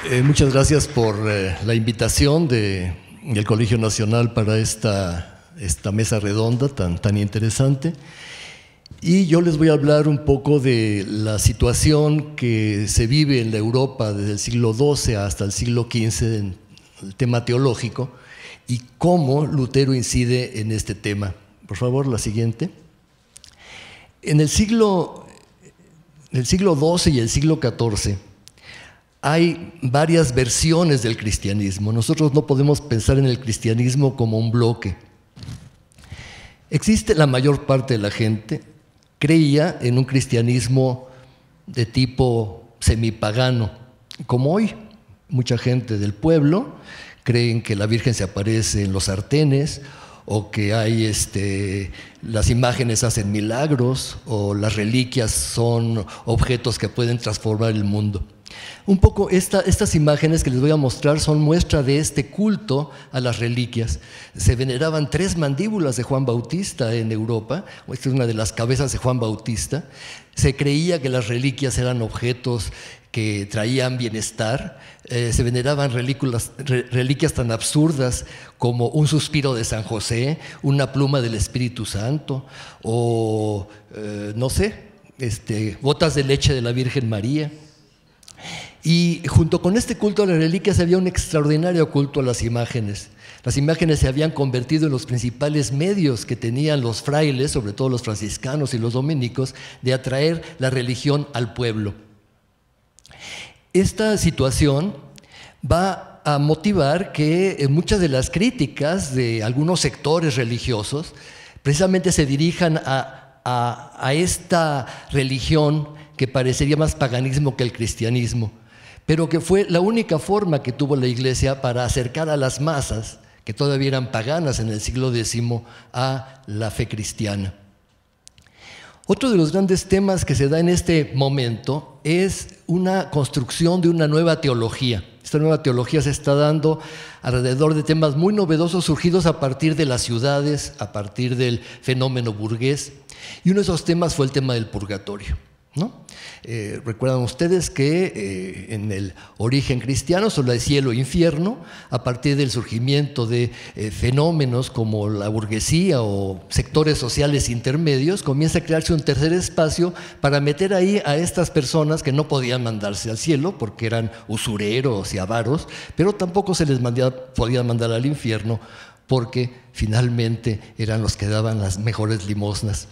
Eh, muchas gracias por eh, la invitación del Colegio Nacional para esta, mesa redonda tan, interesante. Y yo les voy a hablar un poco de la situación que se vive en la Europa desde el siglo XII hasta el siglo XV en el tema teológico y cómo Lutero incide en este tema. Por favor, la siguiente. En el siglo, el siglo XII y el siglo XIV, hay varias versiones del cristianismo. Nosotros no podemos pensar en el cristianismo como un bloque. Existe la mayor parte de la gente creía en un cristianismo de tipo semipagano, como hoy. Mucha gente del pueblo creen que la Virgen se aparece en los sartenes o que hay este, las imágenes hacen milagros o las reliquias son objetos que pueden transformar el mundo. Un poco estas imágenes que les voy a mostrar son muestra de este culto a las reliquias. Se veneraban tres mandíbulas de Juan Bautista en Europa, esta es una de las cabezas de Juan Bautista. Se creía que las reliquias eran objetos que traían bienestar, eh, se veneraban reliquias tan absurdas como un suspiro de San José, una pluma del Espíritu Santo o, eh, no sé, botas este, de leche de la Virgen María. Y junto con este culto a las reliquias había un extraordinario culto a las imágenes. Las imágenes se habían convertido en los principales medios que tenían los frailes, sobre todo los franciscanos y los dominicos, de atraer la religión al pueblo. Esta situación va a motivar que eh, muchas de las críticas de algunos sectores religiosos precisamente se dirijan a, a esta religión que parecería más paganismo que el cristianismo, pero que fue la única forma que tuvo la iglesia para acercar a las masas, que todavía eran paganas en el siglo X, a la fe cristiana. Otro de los grandes temas que se da en este momento es una construcción de una nueva teología. Esta nueva teología se está dando alrededor de temas muy novedosos surgidos a partir de las ciudades, a partir del fenómeno burgués. Y uno de esos temas fue el tema del purgatorio. Eh, recuerdan ustedes que eh, en el origen cristiano solo hay cielo e infierno, a partir del surgimiento de eh, fenómenos como la burguesía o sectores sociales intermedios, comienza a crearse un tercer espacio para meter ahí a estas personas que no podían mandarse al cielo porque eran usureros y avaros, pero tampoco se les podía mandar al infierno porque finalmente eran los que daban las mejores limosnas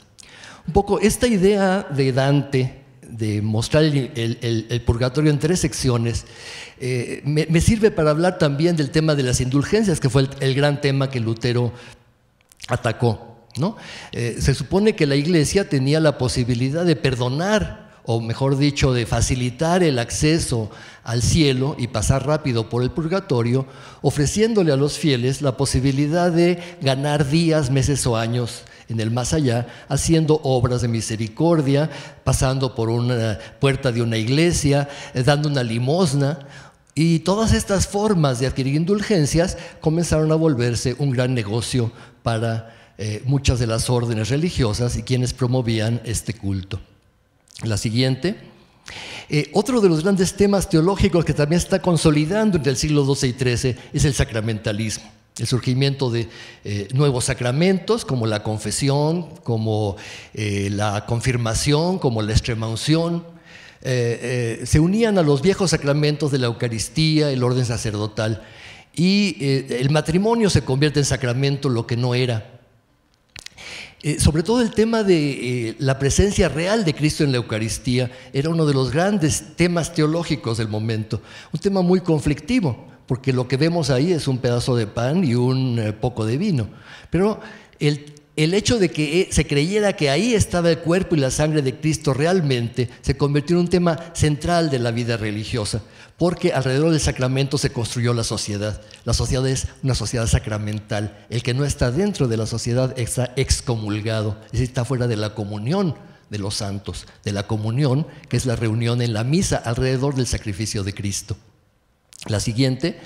un poco esta idea de Dante de mostrar el, purgatorio en tres secciones, eh, me, sirve para hablar también del tema de las indulgencias, que fue el, gran tema que Lutero atacó. ¿no? Eh, se supone que la iglesia tenía la posibilidad de perdonar o mejor dicho, de facilitar el acceso al cielo y pasar rápido por el purgatorio, ofreciéndole a los fieles la posibilidad de ganar días, meses o años en el más allá, haciendo obras de misericordia, pasando por una puerta de una iglesia, eh, dando una limosna. Y todas estas formas de adquirir indulgencias comenzaron a volverse un gran negocio para eh, muchas de las órdenes religiosas y quienes promovían este culto. La siguiente. Eh, otro de los grandes temas teológicos que también está consolidando entre el siglo XII y XIII es el sacramentalismo el surgimiento de eh, nuevos sacramentos como la confesión, como eh, la confirmación, como la extrema unción, se unían a los viejos sacramentos de la Eucaristía, el orden sacerdotal, y el matrimonio se convierte en sacramento lo que no era. Eh, sobre todo el tema de eh, la presencia real de Cristo en la Eucaristía era uno de los grandes temas teológicos del momento, un tema muy conflictivo, porque lo que vemos ahí es un pedazo de pan y un eh, poco de vino. Pero el hecho de que se creyera que ahí estaba el cuerpo y la sangre de Cristo realmente se convirtió en un tema central de la vida religiosa porque alrededor del sacramento se construyó la sociedad. La sociedad es una sociedad sacramental. El que no está dentro de la sociedad está excomulgado, es decir, está fuera de la comunión de los santos, de la comunión, que es la reunión en la misa alrededor del sacrificio de Cristo. La siguiente.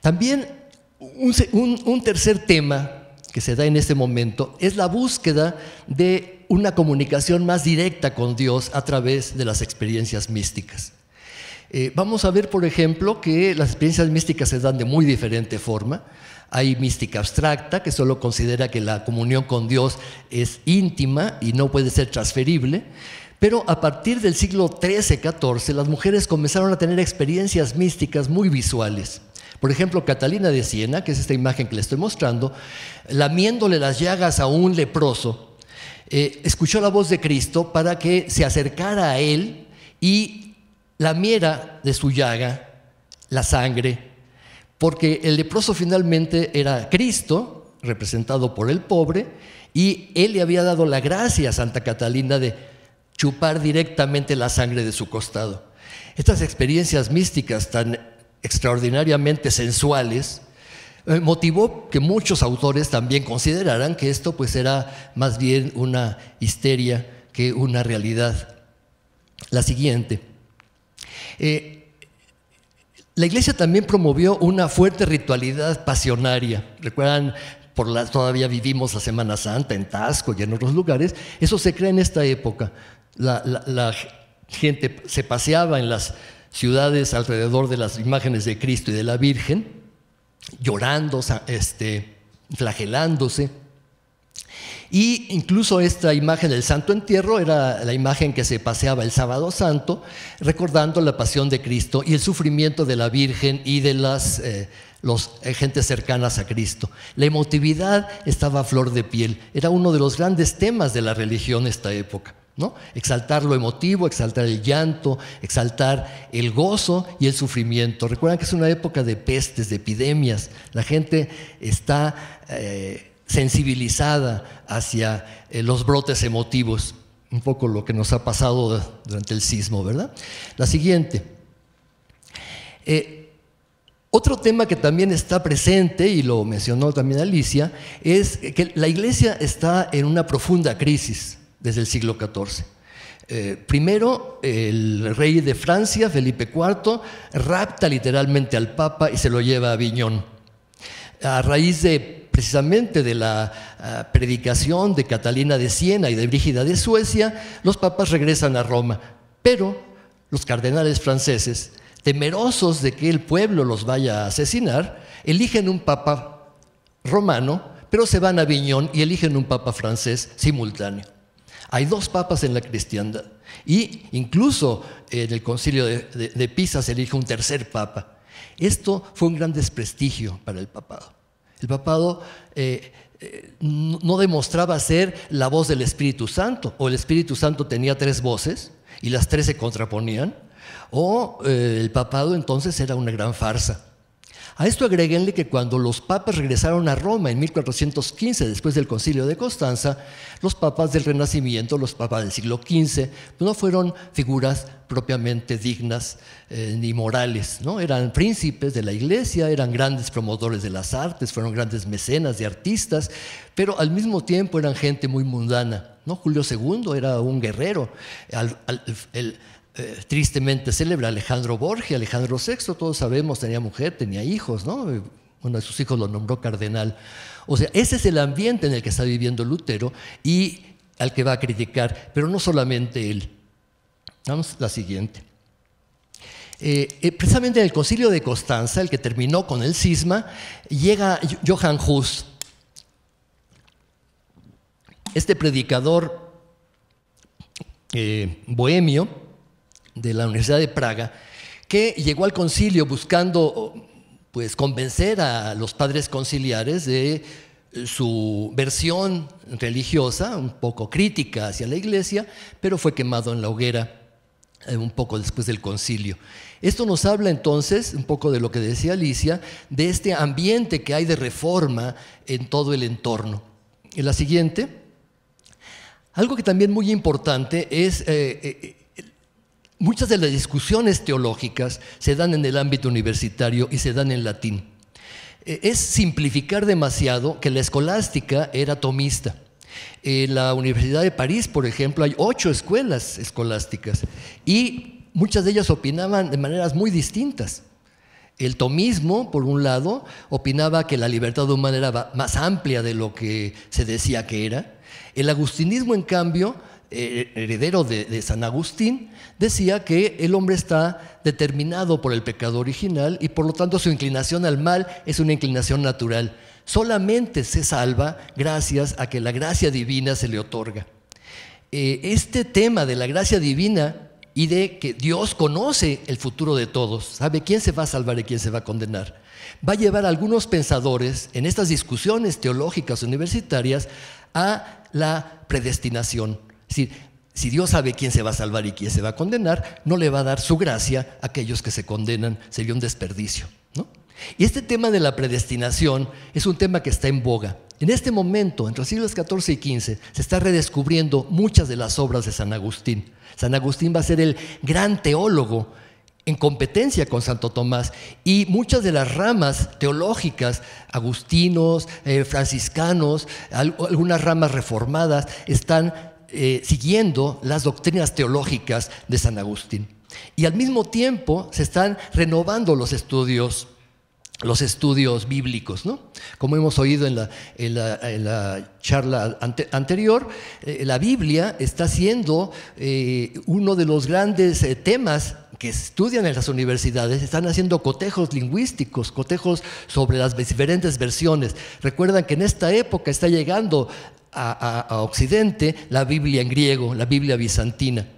También un, un tercer tema que se da en este momento es la búsqueda de una comunicación más directa con Dios a través de las experiencias místicas. Eh, vamos a ver, por ejemplo, que las experiencias místicas se dan de muy diferente forma. Hay mística abstracta, que solo considera que la comunión con Dios es íntima y no puede ser transferible. Pero a partir del siglo XIII-XIV, las mujeres comenzaron a tener experiencias místicas muy visuales. Por ejemplo, Catalina de Siena, que es esta imagen que le estoy mostrando, lamiéndole las llagas a un leproso, eh, escuchó la voz de Cristo para que se acercara a él y la miera de su llaga, la sangre, porque el leproso finalmente era Cristo, representado por el pobre, y él le había dado la gracia a Santa Catalina de chupar directamente la sangre de su costado. Estas experiencias místicas tan extraordinariamente sensuales eh, motivó que muchos autores también consideraran que esto pues era más bien una histeria que una realidad. La siguiente. Eh, la iglesia también promovió una fuerte ritualidad pasionaria. Recuerdan, por todavía vivimos la Semana Santa en Tasco y en otros lugares. Eso se crea en esta época. La, gente se paseaba en las ciudades alrededor de las imágenes de Cristo y de la Virgen, llorando, este, flagelándose. Y incluso esta imagen del Santo Entierro era la imagen que se paseaba el sábado santo, recordando la pasión de Cristo y el sufrimiento de la Virgen y de las eh, eh, gentes cercanas a Cristo. La emotividad estaba a flor de piel, era uno de los grandes temas de la religión esta época. ¿no? Exaltar lo emotivo, exaltar el llanto, exaltar el gozo y el sufrimiento. Recuerdan que es una época de pestes, de epidemias. La gente está eh, sensibilizada hacia eh, los brotes emotivos, un poco lo que nos ha pasado durante el sismo, ¿verdad? La siguiente. Eh, otro tema que también está presente, y lo mencionó también Alicia, es que la iglesia está en una profunda crisis desde el siglo XIV. Eh, primero, el rey de Francia, Felipe IV, rapta literalmente al Papa y se lo lleva a Viñón. A raíz de precisamente de la ah, predicación de Catalina de Siena y de Brígida de Suecia, los papas regresan a Roma, pero los cardenales franceses, temerosos de que el pueblo los vaya a asesinar, eligen un papa romano, pero se van a Viñón y eligen un papa francés simultáneo. Hay dos papas en la cristiandad y incluso en el concilio de, de Pisa se elige un tercer papa. Esto fue un gran desprestigio para el papado. El papado eh, eh, no demostraba ser la voz del Espíritu Santo, o el Espíritu Santo tenía tres voces y las tres se contraponían, o eh, el papado entonces era una gran farsa. A esto agréguenle que cuando los papas regresaron a Roma en 1415, después del concilio de Constanza, los papas del Renacimiento, los papas del siglo XV, pues no fueron figuras propiamente dignas eh, ni morales, ¿no? Eran príncipes de la iglesia, eran grandes promotores de las artes, fueron grandes mecenas de artistas, pero al mismo tiempo eran gente muy mundana, ¿no? Julio II era un guerrero, eh, tristemente célebre Alejandro Borgia, Alejandro VI, todos sabemos, tenía mujer, tenía hijos, ¿no? Uno de sus hijos lo nombró cardenal. O sea, ese es el ambiente en el que está viviendo Lutero y al que va a criticar, pero no solamente él. Vamos a la siguiente. Eh, eh, precisamente en el concilio de Constanza, el que terminó con el cisma, llega Johann Hus, este predicador bohemio, de la Universidad de Praga, que llegó al concilio buscando pues, convencer a los padres conciliares de su versión religiosa, un poco crítica hacia la iglesia, pero fue quemado en la hoguera eh, un poco después del concilio. Esto nos habla entonces, un poco de lo que decía Alicia, de este ambiente que hay de reforma en todo el entorno. En la siguiente, algo que también muy importante es eh, eh, Muchas de las discusiones teológicas se dan en el ámbito universitario y se dan en latín. Eh, es simplificar demasiado que la escolástica era tomista. En la Universidad de París, por ejemplo, hay ocho escuelas escolásticas y muchas de ellas opinaban de maneras muy distintas. El tomismo, por un lado, opinaba que la libertad humana era más amplia de lo que se decía que era. El agustinismo, en cambio, eh, heredero de, San Agustín, decía que el hombre está determinado por el pecado original y por lo tanto su inclinación al mal es una inclinación natural. Solamente se salva gracias a que la gracia divina se le otorga. Eh, este tema de la gracia divina y de que Dios conoce el futuro de todos, sabe quién se va a salvar y quién se va a condenar, va a llevar a algunos pensadores en estas discusiones teológicas universitarias a la predestinación si, si Dios sabe quién se va a salvar y quién se va a condenar, no le va a dar su gracia a aquellos que se condenan. Sería un desperdicio. Y este tema de la predestinación es un tema que está en boga. En este momento, entre los siglos XIV y XV, se está redescubriendo muchas de las obras de San Agustín. San Agustín va a ser el gran teólogo en competencia con Santo Tomás y muchas de las ramas teológicas, agustinos, eh, franciscanos, algunas ramas reformadas, están eh, siguiendo las doctrinas teológicas de San Agustín. Y al mismo tiempo se están renovando los estudios los estudios bíblicos, ¿no? Como hemos oído en la, en la, charla anterior, eh, la Biblia está siendo eh, uno de los grandes temas que estudian en las universidades están haciendo cotejos lingüísticos, cotejos sobre las diferentes versiones. Recuerdan que en esta época está llegando a, Occidente la Biblia en griego, la Biblia bizantina.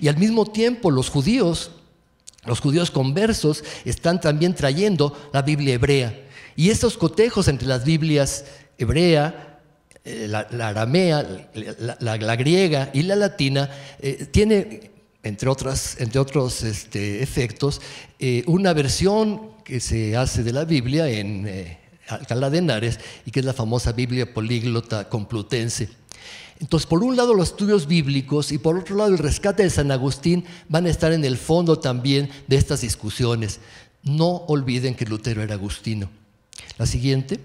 Y al mismo tiempo los judíos, los judíos conversos, están también trayendo la Biblia hebrea. Y estos cotejos entre las Biblias hebrea, eh, la, aramea, la, griega y la latina, tienen… Eh, tiene entre, otras, entre otros este, efectos, eh, una versión que se hace de la Biblia en eh, Alcalá de Henares y que es la famosa Biblia políglota complutense. Entonces, por un lado los estudios bíblicos y por otro lado el rescate de San Agustín van a estar en el fondo también de estas discusiones. No olviden que Lutero era agustino. La siguiente.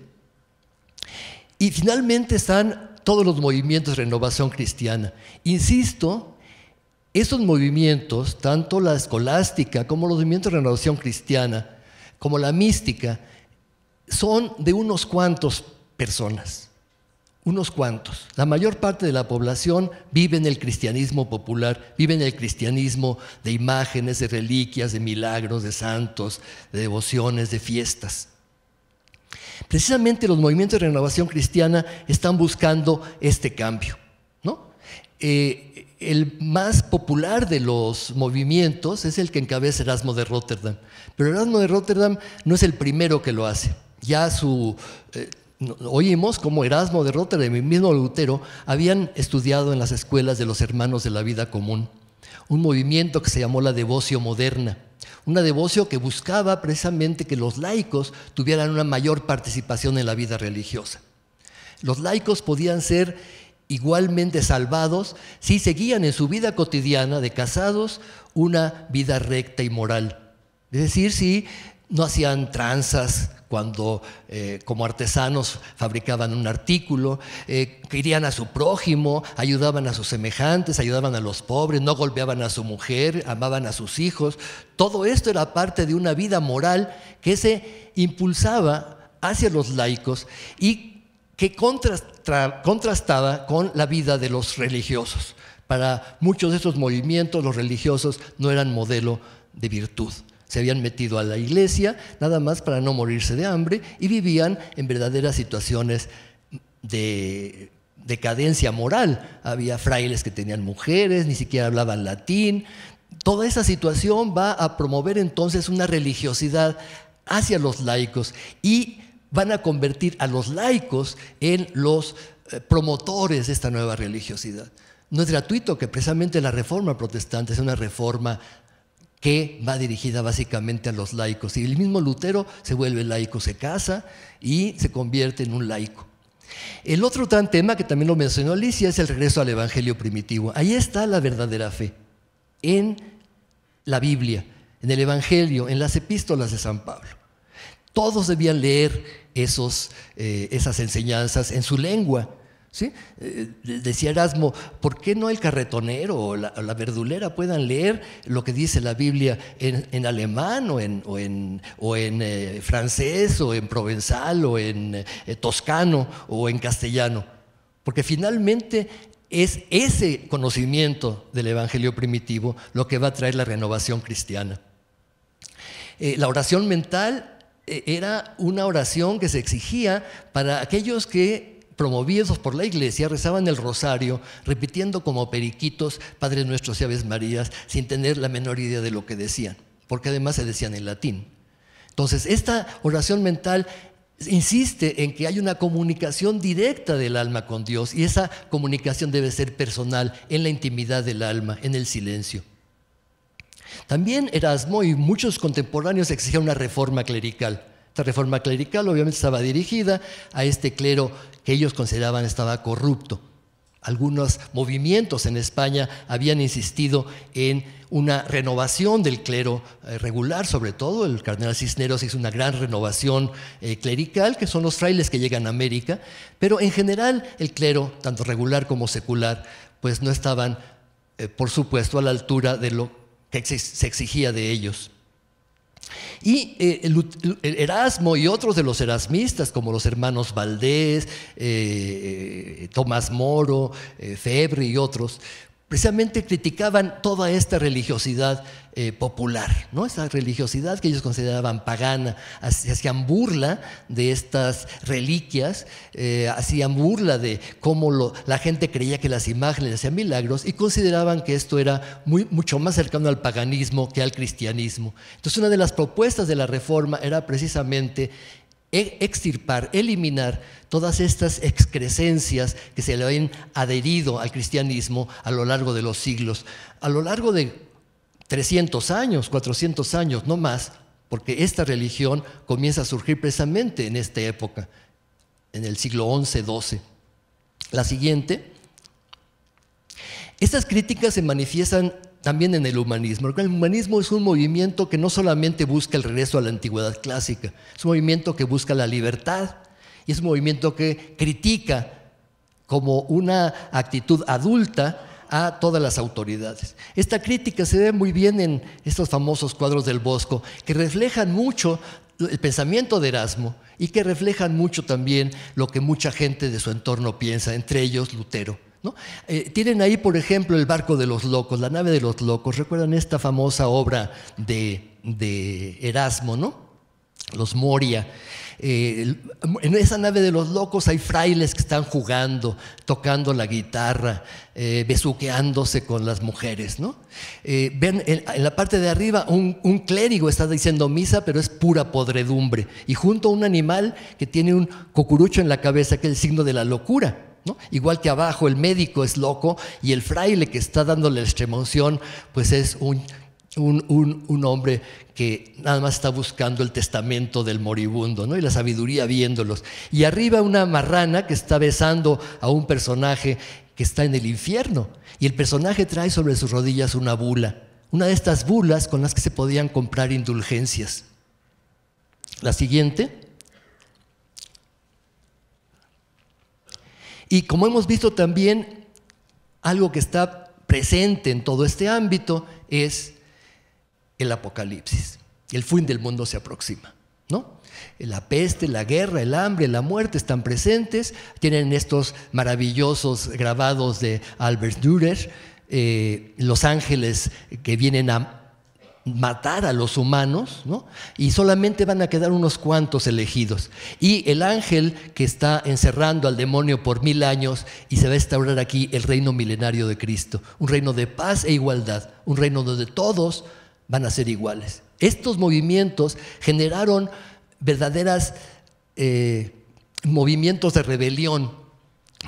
Y finalmente están todos los movimientos de renovación cristiana. Insisto esos movimientos, tanto la escolástica como los movimientos de renovación cristiana, como la mística, son de unos cuantos personas, unos cuantos. La mayor parte de la población vive en el cristianismo popular, vive en el cristianismo de imágenes, de reliquias, de milagros, de santos, de devociones, de fiestas. Precisamente los movimientos de renovación cristiana están buscando este cambio. ¿no? Eh, el más popular de los movimientos es el que encabeza Erasmo de Rotterdam. Pero Erasmo de Rotterdam no es el primero que lo hace. Ya su... Eh, oímos como Erasmo de Rotterdam y mismo Lutero habían estudiado en las escuelas de los hermanos de la vida común, un movimiento que se llamó la devoción moderna, una devoción que buscaba precisamente que los laicos tuvieran una mayor participación en la vida religiosa. Los laicos podían ser igualmente salvados si seguían en su vida cotidiana de casados una vida recta y moral. Es decir, si no hacían tranzas cuando eh, como artesanos fabricaban un artículo, eh, querían a su prójimo, ayudaban a sus semejantes, ayudaban a los pobres, no golpeaban a su mujer, amaban a sus hijos. Todo esto era parte de una vida moral que se impulsaba hacia los laicos y que contrastaba con la vida de los religiosos. Para muchos de esos movimientos, los religiosos no eran modelo de virtud. Se habían metido a la iglesia nada más para no morirse de hambre y vivían en verdaderas situaciones de decadencia moral. Había frailes que tenían mujeres, ni siquiera hablaban latín. Toda esa situación va a promover entonces una religiosidad hacia los laicos y van a convertir a los laicos en los eh, promotores de esta nueva religiosidad. No es gratuito que precisamente la reforma protestante es una reforma que va dirigida básicamente a los laicos. Y el mismo Lutero se vuelve laico, se casa y se convierte en un laico. El otro gran tema que también lo mencionó Alicia es el regreso al Evangelio primitivo. Ahí está la verdadera fe, en la Biblia, en el Evangelio, en las epístolas de San Pablo. Todos debían leer esos, eh, esas enseñanzas en su lengua. ¿sí? Eh, decía Erasmo, ¿por qué no el carretonero o la, verdulera puedan leer lo que dice la Biblia en, alemán o en, eh, francés o en provenzal o en toscano o en castellano? Porque finalmente es ese conocimiento del Evangelio primitivo lo que va a traer la renovación cristiana. la oración mental e, era una oración que se exigía para aquellos que promovidos por la iglesia, rezaban el rosario, repitiendo como periquitos, Padre Nuestro y Aves Marías, sin tener la menor idea de lo que decían, porque además se decían en latín. Entonces, esta oración mental insiste en que hay una comunicación directa del alma con Dios y esa comunicación debe ser personal, en la intimidad del alma, en el silencio. También Erasmo y muchos contemporáneos exigían una reforma clerical. Esta reforma clerical obviamente estaba dirigida a este clero que ellos consideraban estaba corrupto. Algunos movimientos en España habían insistido en una renovación del clero eh, regular, sobre todo el cardenal Cisneros hizo una gran renovación eh, clerical, que son los frailes que llegan a América, pero en general el clero, tanto regular como secular, pues no estaban, eh, por supuesto, a la altura de lo que se exigía de ellos. Y eh, el, Erasmo y otros de los erasmistas, como los hermanos Valdés, eh, eh, Tomás Moro, Febre y otros, precisamente criticaban toda esta religiosidad eh, popular, ¿no? esa religiosidad que ellos consideraban pagana, hacían burla de estas reliquias, eh, hacían burla de cómo la gente creía que las imágenes hacían milagros y consideraban que esto era mucho más cercano al paganismo que al cristianismo. Entonces una de las propuestas de la reforma era precisamente e-, extirpar, eliminar todas estas excrescencias que se le han adherido al cristianismo a lo largo de los siglos. A lo largo de 300 años, 400 años, no más, porque esta religión comienza a surgir precisamente en esta época, en el siglo XI-XII. La siguiente. Estas críticas se manifiestan también en el humanismo. El humanismo es un movimiento que no solamente busca el regreso a la antigüedad clásica, es un movimiento que busca la libertad y es un movimiento que critica como una actitud adulta a todas las autoridades. Esta crítica se ve muy bien en estos famosos cuadros del Bosco, que reflejan mucho el pensamiento de Erasmo y que reflejan mucho también lo que mucha gente de su entorno piensa, entre ellos Lutero. Eh, tienen ahí, por ejemplo, el barco de los locos, la nave de los locos. ¿Recuerdan esta famosa obra de, Erasmo, ¿no? Los Moria. Eh, en esa nave de los locos hay frailes que están jugando, tocando la guitarra, eh, besuqueándose con las mujeres. ven en, la parte de arriba un, un, clérigo está diciendo misa, pero es pura podredumbre. Y junto a un animal que tiene un cocurucho en la cabeza, que es el signo de la locura. Igual que abajo el médico es loco y el fraile que está dándole la extremoción, pues es un, hombre que nada más está buscando el testamento del moribundo y la sabiduría viéndolos. Y arriba una marrana que está besando a un personaje que está en el infierno y el personaje trae sobre sus rodillas una bula, una de estas bulas con las que se podían comprar indulgencias. La siguiente. Y como hemos visto también, algo que está presente en todo este ámbito es el apocalipsis. El fin del mundo se aproxima, ¿no? La peste, la guerra, el hambre, la muerte están presentes. Tienen estos maravillosos grabados de Albert Dürer, eh, los ángeles que vienen a matar a los humanos, ¿no? Y solamente van a quedar unos cuantos elegidos. Y el ángel que está encerrando al demonio por mil años y se va a instaurar aquí el reino milenario de Cristo, un reino de paz e igualdad, un reino donde todos van a ser iguales. Estos movimientos generaron verdaderas eh, movimientos de rebelión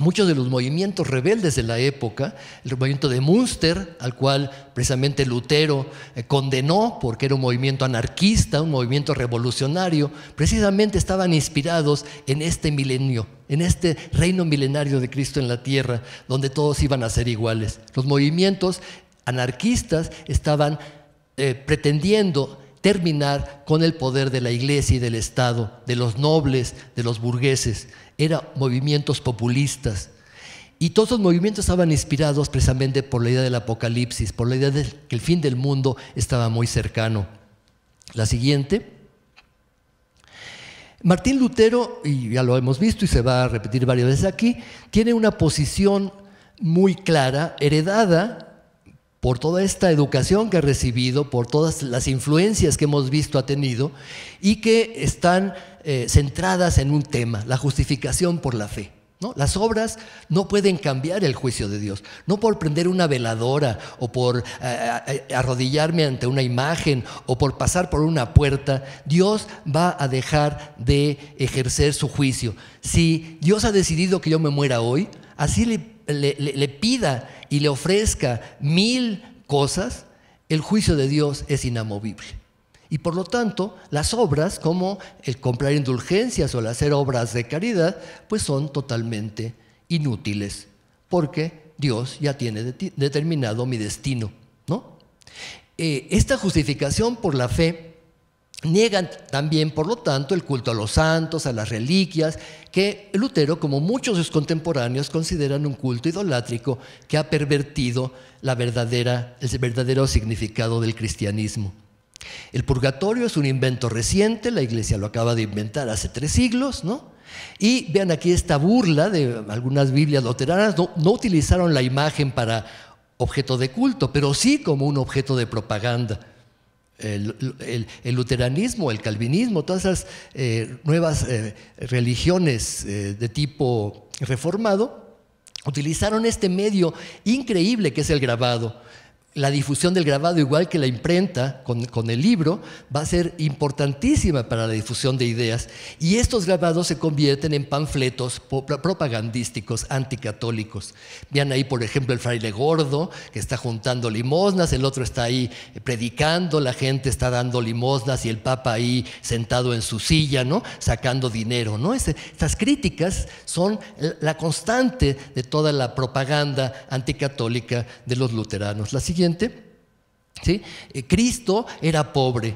muchos de los movimientos rebeldes de la época, el movimiento de Munster, al cual precisamente Lutero eh, condenó porque era un movimiento anarquista, un movimiento revolucionario, precisamente estaban inspirados en este milenio, en este reino milenario de Cristo en la tierra, donde todos iban a ser iguales. Los movimientos anarquistas estaban eh, pretendiendo terminar con el poder de la iglesia y del Estado, de los nobles, de los burgueses eran movimientos populistas. Y todos los movimientos estaban inspirados precisamente por la idea del apocalipsis, por la idea de que el fin del mundo estaba muy cercano. La siguiente. Martín Lutero, y ya lo hemos visto y se va a repetir varias veces aquí, tiene una posición muy clara, heredada por toda esta educación que ha recibido, por todas las influencias que hemos visto ha tenido, y que están eh, centradas en un tema, la justificación por la fe. ¿no? Las obras no pueden cambiar el juicio de Dios. No por prender una veladora o por eh, eh, arrodillarme ante una imagen o por pasar por una puerta, Dios va a dejar de ejercer su juicio. Si Dios ha decidido que yo me muera hoy, así le pida y le ofrezca mil cosas, el juicio de Dios es inamovible. Y por lo tanto, las obras, como el comprar indulgencias o el hacer obras de caridad, pues son totalmente inútiles, porque Dios ya tiene determinado mi destino. ¿no? Eh, esta justificación por la fe niega también, por lo tanto, el culto a los santos, a las reliquias, que Lutero, como muchos de sus contemporáneos, consideran un culto idolátrico que ha pervertido el verdadero significado del cristianismo. El purgatorio es un invento reciente, la iglesia lo acaba de inventar hace tres siglos, ¿no? Y vean aquí esta burla de algunas Biblias luteranas, no, utilizaron la imagen para objeto de culto, pero sí como un objeto de propaganda. El, luteranismo, el calvinismo, todas esas eh, nuevas eh, religiones eh, de tipo reformado, utilizaron este medio increíble que es el grabado la difusión del grabado, igual que la imprenta con, el libro, va a ser importantísima para la difusión de ideas. Y estos grabados se convierten en panfletos propagandísticos anticatólicos. Vean ahí, por ejemplo, el fraile gordo, que está juntando limosnas, el otro está ahí eh, predicando, la gente está dando limosnas y el papa ahí sentado en su silla, ¿no? Sacando dinero, ¿no? estas críticas son la constante de toda la propaganda anticatólica de los luteranos. La siguiente eh, Cristo era pobre.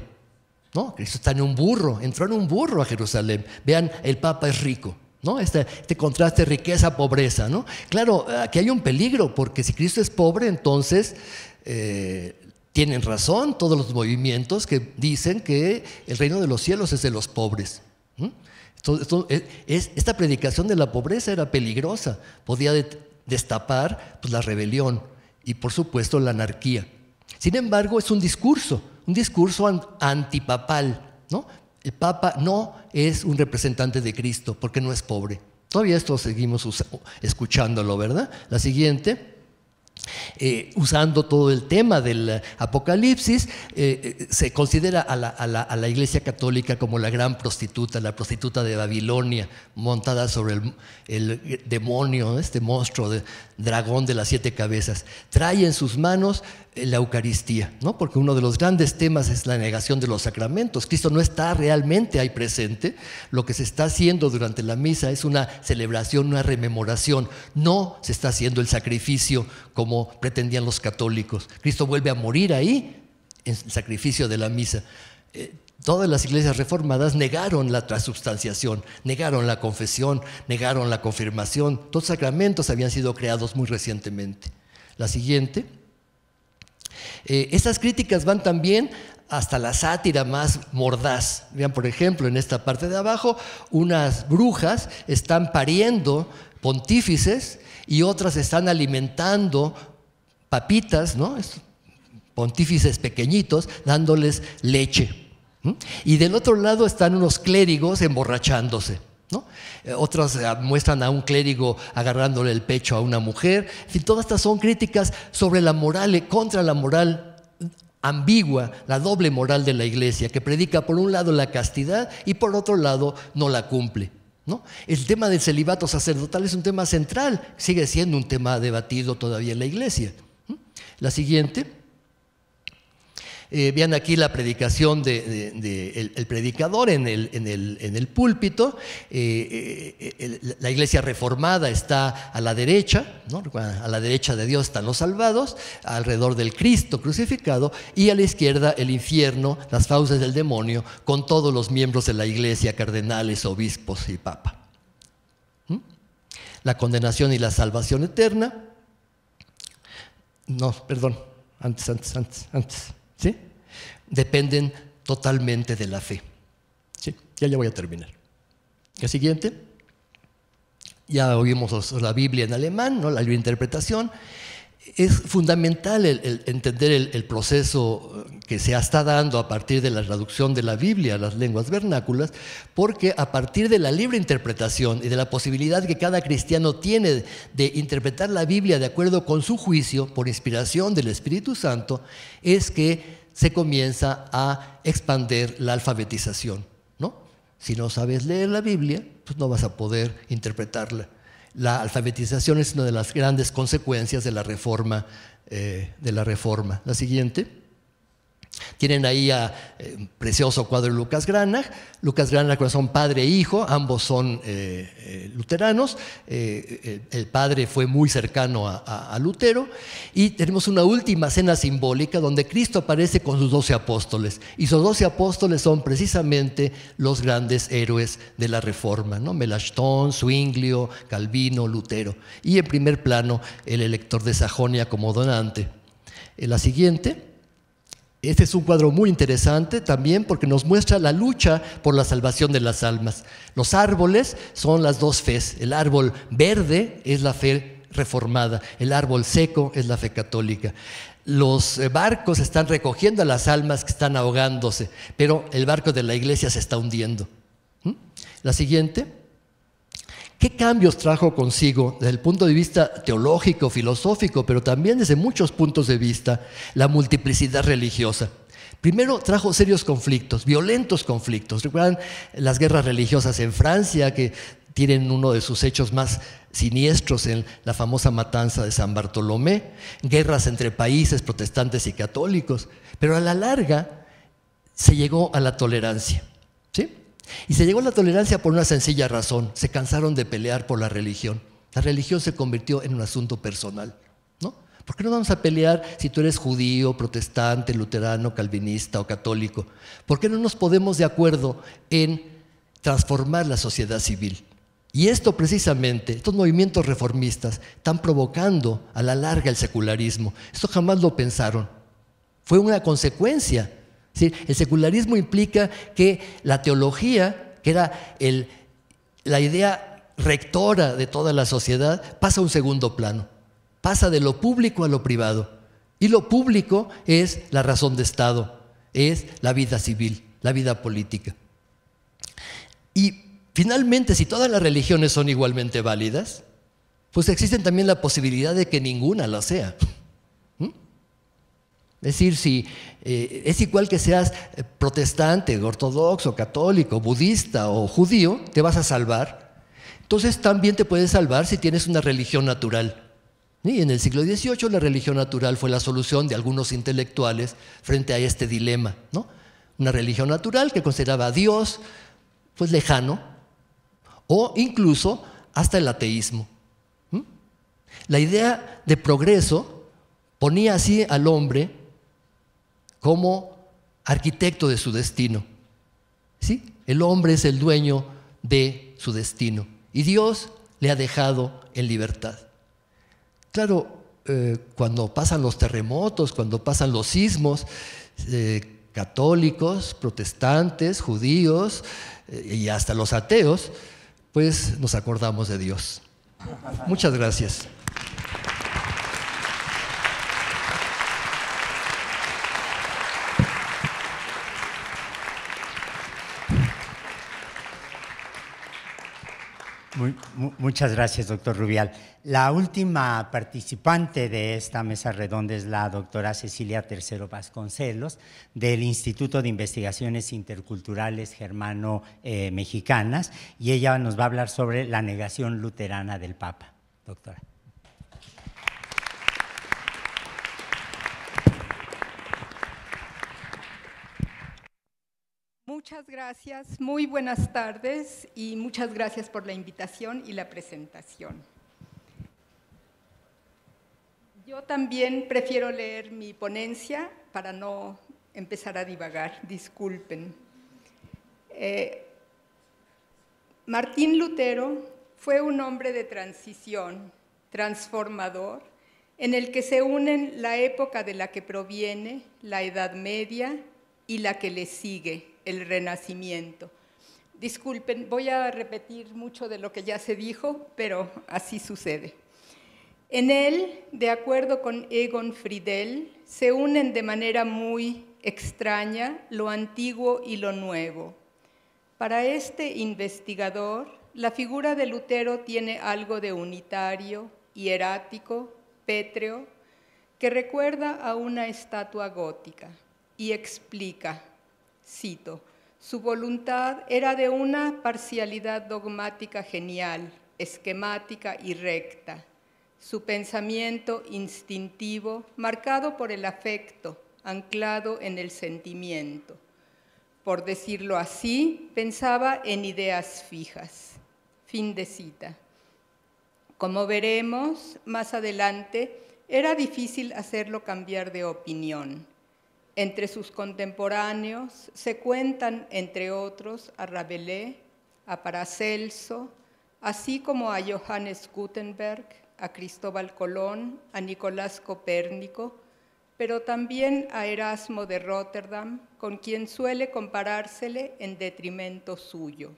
¿no? Cristo está en un burro, entró en un burro a Jerusalén. Vean, el Papa es rico. ¿No? Este, este contraste riqueza-pobreza. ¿no? Claro, aquí hay un peligro, porque si Cristo es pobre, entonces eh, tienen razón todos los movimientos que dicen que el reino de los cielos es de los pobres. Eh, esta predicación de la pobreza era peligrosa, podía destapar pues, la rebelión y por supuesto la anarquía. Sin embargo, es un discurso, un discurso antipapal. ¿no? El Papa no es un representante de Cristo porque no es pobre. Todavía esto seguimos escuchándolo, ¿verdad? La siguiente. Eh, usando todo el tema del Apocalipsis, eh, eh, se considera a la, Iglesia Católica como la gran prostituta, la prostituta de Babilonia, montada sobre el, el demonio, este monstruo, de, dragón de las siete cabezas. Trae en sus manos la Eucaristía, ¿no? porque uno de los grandes temas es la negación de los sacramentos. Cristo no está realmente ahí presente. Lo que se está haciendo durante la misa es una celebración, una rememoración. No se está haciendo el sacrificio como pretendían los católicos. Cristo vuelve a morir ahí en el sacrificio de la misa. Eh, todas las iglesias reformadas negaron la transubstanciación, negaron la confesión, negaron la confirmación. Todos los sacramentos habían sido creados muy recientemente. La siguiente eh, estas críticas van también hasta la sátira más mordaz. Vean, por ejemplo, en esta parte de abajo, unas brujas están pariendo pontífices y otras están alimentando papitas, ¿no? pontífices pequeñitos, dándoles leche. Y del otro lado están unos clérigos emborrachándose. Eh, otras eh, muestran a un clérigo agarrándole el pecho a una mujer. En fin, todas estas son críticas sobre la moral, eh, contra la moral ambigua, la doble moral de la iglesia, que predica por un lado la castidad y por otro lado no la cumple. El tema del celibato sacerdotal es un tema central, sigue siendo un tema debatido todavía en la iglesia. La siguiente. Eh, vean aquí la predicación del predicador en el, púlpito. Eh, eh, la iglesia reformada está a la derecha, a la derecha de Dios están los salvados, alrededor del Cristo crucificado, y a la izquierda el infierno, las fauces del demonio, con todos los miembros de la iglesia, cardenales, obispos y papa. ¿Mm? La condenación y la salvación eterna. No, perdón, antes, antes, antes, antes dependen totalmente de la fe. ya, ya voy a terminar. El siguiente, ya oímos la Biblia en alemán, ¿no? la interpretación. Es fundamental entender el, el, proceso eh, que se está dando a partir de la traducción de la Biblia a las lenguas vernáculas, porque a partir de la libre interpretación y de la posibilidad que cada cristiano tiene de interpretar la Biblia de acuerdo con su juicio, por inspiración del Espíritu Santo, es que se comienza a expander la alfabetización. ¿no? Si no sabes leer la Biblia, pues no vas a poder interpretarla. La alfabetización es una de las grandes consecuencias de la reforma. Eh, de la reforma. La siguiente. Tienen ahí a eh, precioso cuadro de Lucas Granach. Lucas Granach son padre e hijo, ambos son eh, eh, luteranos. El, padre fue muy cercano a, Lutero. Y tenemos una última cena simbólica donde Cristo aparece con sus doce apóstoles. Y sus doce apóstoles son precisamente los grandes héroes de la Reforma, ¿no? Melastón, Zwinglio, Calvino, Lutero. Y en primer plano el elector de Sajonia como donante. La siguiente. Este es un cuadro muy interesante también porque nos muestra la lucha por la salvación de las almas. Los árboles son las dos fes. El árbol verde es la fe reformada, el árbol seco es la fe católica. Los eh, barcos están recogiendo a las almas que están ahogándose, pero el barco de la iglesia se está hundiendo. ¿Mm? La siguiente. ¿Qué cambios trajo consigo desde el punto de vista teológico, filosófico, pero también desde muchos puntos de vista, la multiplicidad religiosa? Primero trajo serios conflictos, violentos conflictos. ¿Recuerdan las guerras religiosas en Francia que tienen uno de sus hechos más siniestros en la famosa matanza de San Bartolomé? Guerras entre países protestantes y católicos. Pero a la larga se llegó a la tolerancia. ¿Sí? Y se llegó a la tolerancia por una sencilla razón. Se cansaron de pelear por la religión. La religión se convirtió en un asunto personal. ¿no? ¿Por qué no vamos a pelear si tú eres judío, protestante, luterano, calvinista o católico? ¿Por qué no nos podemos de acuerdo en transformar la sociedad civil? Y esto precisamente, estos movimientos reformistas están provocando a la larga el secularismo. Esto jamás lo pensaron. Fue una consecuencia el secularismo implica que la teología, que era la idea rectora de toda la sociedad, pasa a un segundo plano, pasa de lo público a lo privado. Y lo público es la razón de Estado, es la vida civil, la vida política. Y finalmente, si todas las religiones son igualmente válidas, pues existe también la posibilidad de que ninguna lo sea. Es decir, si eh, es igual que seas eh, protestante, ortodoxo, católico, budista o judío, te vas a salvar. Entonces también te puedes salvar si tienes una religión natural. Y en el siglo XVIII la religión natural fue la solución de algunos intelectuales frente a este dilema. Una religión natural que consideraba a Dios pues lejano o incluso hasta el ateísmo. La idea de progreso ponía así al hombre como arquitecto de su destino. ¿Sí? El hombre es el dueño de su destino y Dios le ha dejado en libertad. Claro, eh, cuando pasan los terremotos, cuando pasan los sismos, eh, católicos, protestantes, judíos eh, y hasta los ateos, pues nos acordamos de Dios. Muchas gracias. muchas gracias, doctor Rubial. La última participante de esta mesa redonda es la doctora Cecilia Tercero Vasconcelos del Instituto de Investigaciones Interculturales Germano-Mexicanas eh, y ella nos va a hablar sobre la negación luterana del Papa. Doctora. Muchas gracias, muy buenas tardes y muchas gracias por la invitación y la presentación. Yo también prefiero leer mi ponencia para no empezar a divagar, disculpen. Eh, Martín Lutero fue un hombre de transición, transformador, en el que se unen la época de la que proviene, la Edad Media y la que le sigue, el renacimiento. Disculpen, voy a repetir mucho de lo que ya se dijo, pero así sucede. En él, de acuerdo con Egon Friedel, se unen de manera muy extraña lo antiguo y lo nuevo. Para este investigador, la figura de Lutero tiene algo de unitario, hierático, pétreo, que recuerda a una estatua gótica y explica Cito, su voluntad era de una parcialidad dogmática genial, esquemática y recta. Su pensamiento instintivo, marcado por el afecto, anclado en el sentimiento. Por decirlo así, pensaba en ideas fijas. Fin de cita. Como veremos más adelante, era difícil hacerlo cambiar de opinión. Entre sus contemporáneos se cuentan, entre otros, a Rabelais, a Paracelso, así como a Johannes Gutenberg, a Cristóbal Colón, a Nicolás Copérnico, pero también a Erasmo de Rotterdam, con quien suele comparársele en detrimento suyo.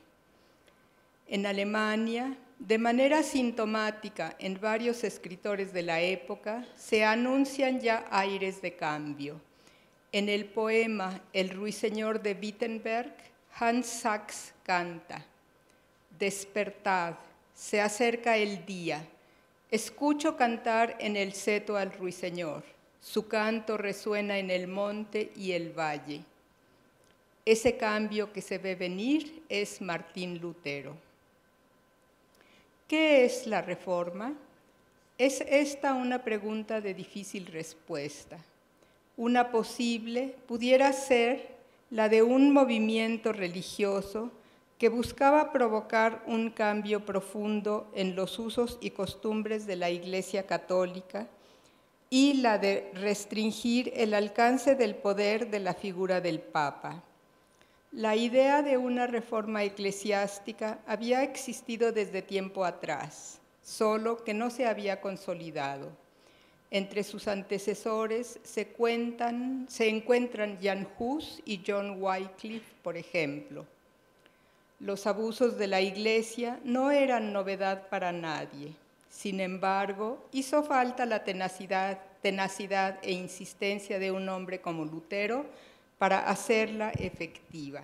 En Alemania, de manera sintomática en varios escritores de la época, se anuncian ya aires de cambio. En el poema El ruiseñor de Wittenberg, Hans Sachs canta, Despertad, se acerca el día, escucho cantar en el seto al ruiseñor, su canto resuena en el monte y el valle. Ese cambio que se ve venir es Martín Lutero. ¿Qué es la reforma? Es esta una pregunta de difícil respuesta una posible pudiera ser la de un movimiento religioso que buscaba provocar un cambio profundo en los usos y costumbres de la Iglesia Católica y la de restringir el alcance del poder de la figura del Papa. La idea de una reforma eclesiástica había existido desde tiempo atrás, solo que no se había consolidado. Entre sus antecesores se, cuentan, se encuentran Jan Hus y John Wycliffe, por ejemplo. Los abusos de la Iglesia no eran novedad para nadie. Sin embargo, hizo falta la tenacidad, tenacidad e insistencia de un hombre como Lutero para hacerla efectiva.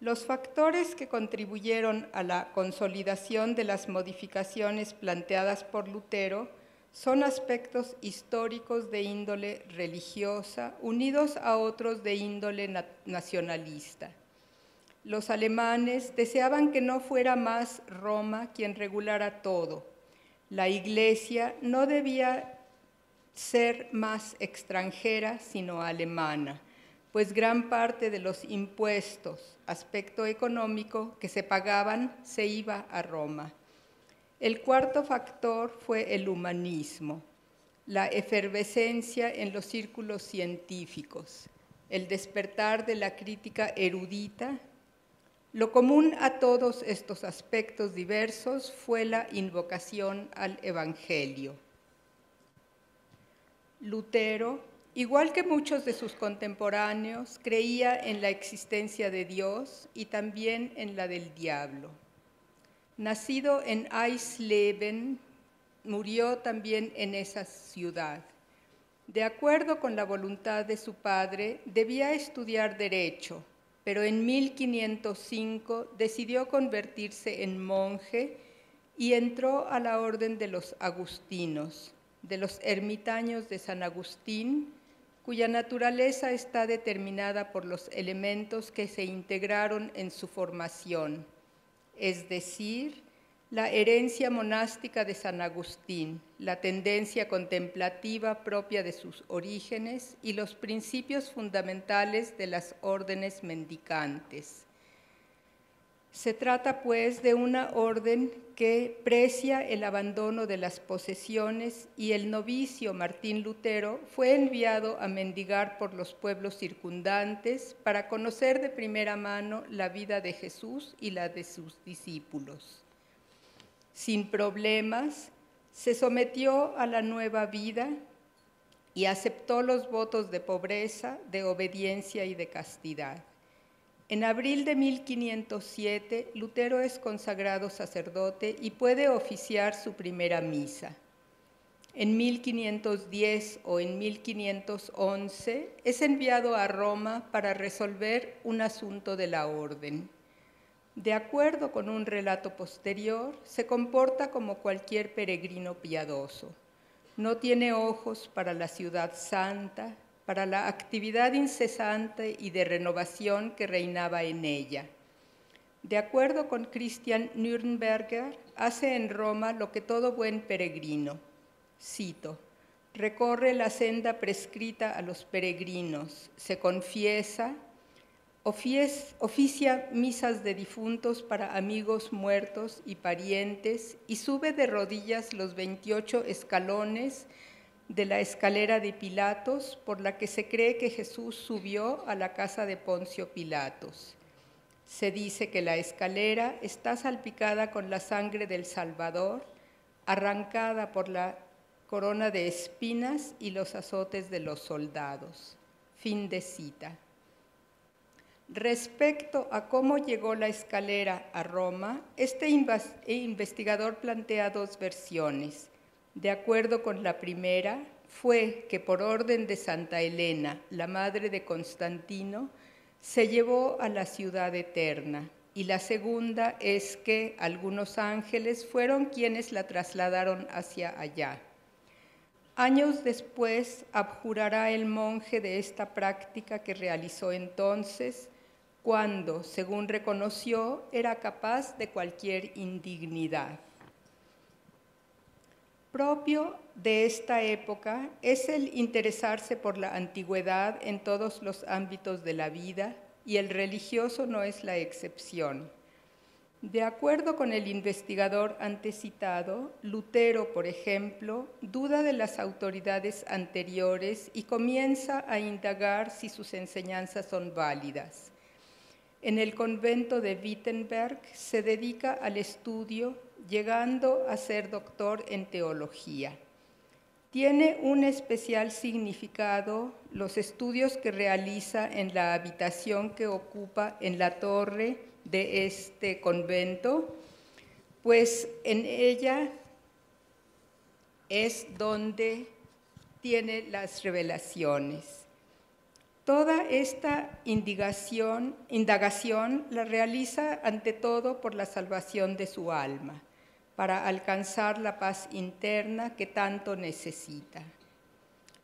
Los factores que contribuyeron a la consolidación de las modificaciones planteadas por Lutero son aspectos históricos de índole religiosa unidos a otros de índole nacionalista. Los alemanes deseaban que no fuera más Roma quien regulara todo. La iglesia no debía ser más extranjera, sino alemana, pues gran parte de los impuestos, aspecto económico, que se pagaban se iba a Roma. El cuarto factor fue el humanismo, la efervescencia en los círculos científicos, el despertar de la crítica erudita. Lo común a todos estos aspectos diversos fue la invocación al Evangelio. Lutero, igual que muchos de sus contemporáneos, creía en la existencia de Dios y también en la del diablo. Nacido en Eisleben, murió también en esa ciudad. De acuerdo con la voluntad de su padre, debía estudiar derecho, pero en 1505 decidió convertirse en monje y entró a la orden de los agustinos, de los ermitaños de San Agustín, cuya naturaleza está determinada por los elementos que se integraron en su formación es decir, la herencia monástica de San Agustín, la tendencia contemplativa propia de sus orígenes y los principios fundamentales de las órdenes mendicantes. Se trata pues de una orden que precia el abandono de las posesiones y el novicio Martín Lutero fue enviado a mendigar por los pueblos circundantes para conocer de primera mano la vida de Jesús y la de sus discípulos. Sin problemas, se sometió a la nueva vida y aceptó los votos de pobreza, de obediencia y de castidad. En abril de 1507, Lutero es consagrado sacerdote y puede oficiar su primera misa. En 1510 o en 1511 es enviado a Roma para resolver un asunto de la orden. De acuerdo con un relato posterior, se comporta como cualquier peregrino piadoso. No tiene ojos para la ciudad santa, para la actividad incesante y de renovación que reinaba en ella. De acuerdo con Christian Nürnberger, hace en Roma lo que todo buen peregrino, cito, recorre la senda prescrita a los peregrinos, se confiesa, oficia misas de difuntos para amigos muertos y parientes y sube de rodillas los 28 escalones de la escalera de Pilatos por la que se cree que Jesús subió a la casa de Poncio Pilatos. Se dice que la escalera está salpicada con la sangre del Salvador, arrancada por la corona de espinas y los azotes de los soldados. Fin de cita. Respecto a cómo llegó la escalera a Roma, este e investigador plantea dos versiones. De acuerdo con la primera, fue que por orden de Santa Elena, la madre de Constantino, se llevó a la ciudad eterna. Y la segunda es que algunos ángeles fueron quienes la trasladaron hacia allá. Años después abjurará el monje de esta práctica que realizó entonces, cuando, según reconoció, era capaz de cualquier indignidad. Propio de esta época es el interesarse por la antigüedad en todos los ámbitos de la vida y el religioso no es la excepción. De acuerdo con el investigador antecitado, Lutero, por ejemplo, duda de las autoridades anteriores y comienza a indagar si sus enseñanzas son válidas. En el convento de Wittenberg se dedica al estudio llegando a ser doctor en teología. Tiene un especial significado los estudios que realiza en la habitación que ocupa en la torre de este convento, pues en ella es donde tiene las revelaciones. Toda esta indagación, indagación la realiza ante todo por la salvación de su alma para alcanzar la paz interna que tanto necesita.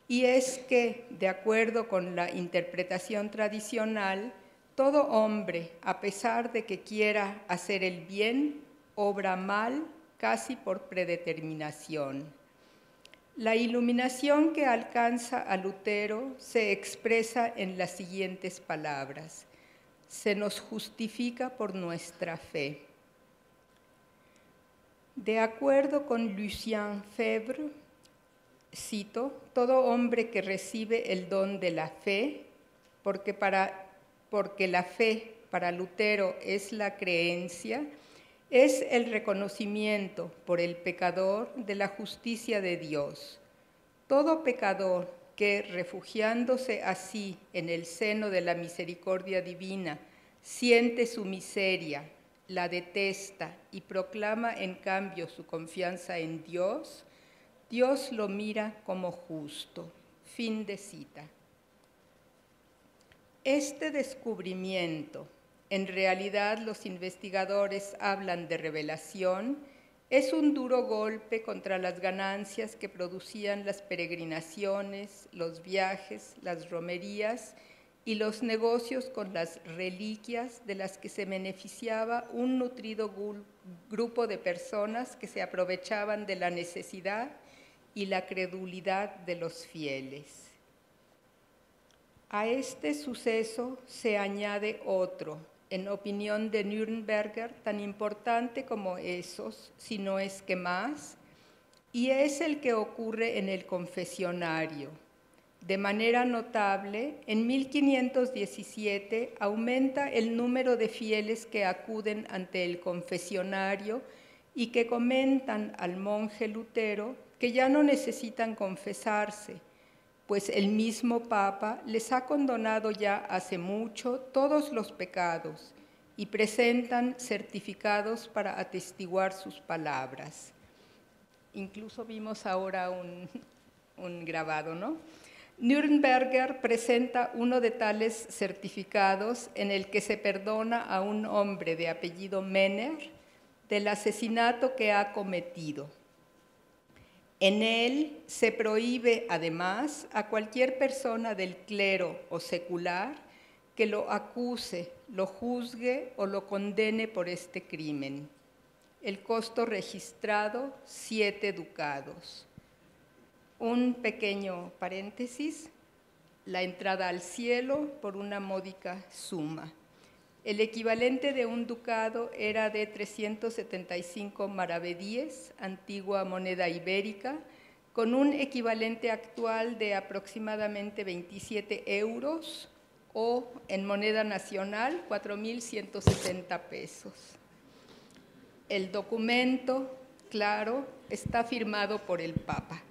Y es que, de acuerdo con la interpretación tradicional, todo hombre, a pesar de que quiera hacer el bien, obra mal casi por predeterminación. La iluminación que alcanza a Lutero se expresa en las siguientes palabras. Se nos justifica por nuestra fe. De acuerdo con Lucien Febre, cito, todo hombre que recibe el don de la fe, porque la fe para Lutero es la creencia, es el reconocimiento por el pecador de la justicia de Dios. Todo pecador que, refugiándose así en el seno de la misericordia divina, siente su miseria, la detesta y proclama en cambio su confianza en Dios, Dios lo mira como justo. Fin de cita. Este descubrimiento, en realidad los investigadores hablan de revelación, es un duro golpe contra las ganancias que producían las peregrinaciones, los viajes, las romerías, y los negocios con las reliquias de las que se beneficiaba un nutrido grupo de personas que se aprovechaban de la necesidad y la credulidad de los fieles. A este suceso se añade otro, en opinión de Nürnberger, tan importante como esos, si no es que más, y es el que ocurre en el confesionario de manera notable, en 1517 aumenta el número de fieles que acuden ante el confesionario y que comentan al monje Lutero que ya no necesitan confesarse, pues el mismo Papa les ha condonado ya hace mucho todos los pecados y presentan certificados para atestiguar sus palabras. Incluso vimos ahora un, un grabado, ¿no? Nürnberger presenta uno de tales certificados en el que se perdona a un hombre de apellido Menner del asesinato que ha cometido. En él se prohíbe además a cualquier persona del clero o secular que lo acuse, lo juzgue o lo condene por este crimen. El costo registrado, siete ducados. Un pequeño paréntesis, la entrada al cielo por una módica suma. El equivalente de un ducado era de 375 maravedíes, antigua moneda ibérica, con un equivalente actual de aproximadamente 27 euros o en moneda nacional 4.170 pesos. El documento, claro, está firmado por el Papa.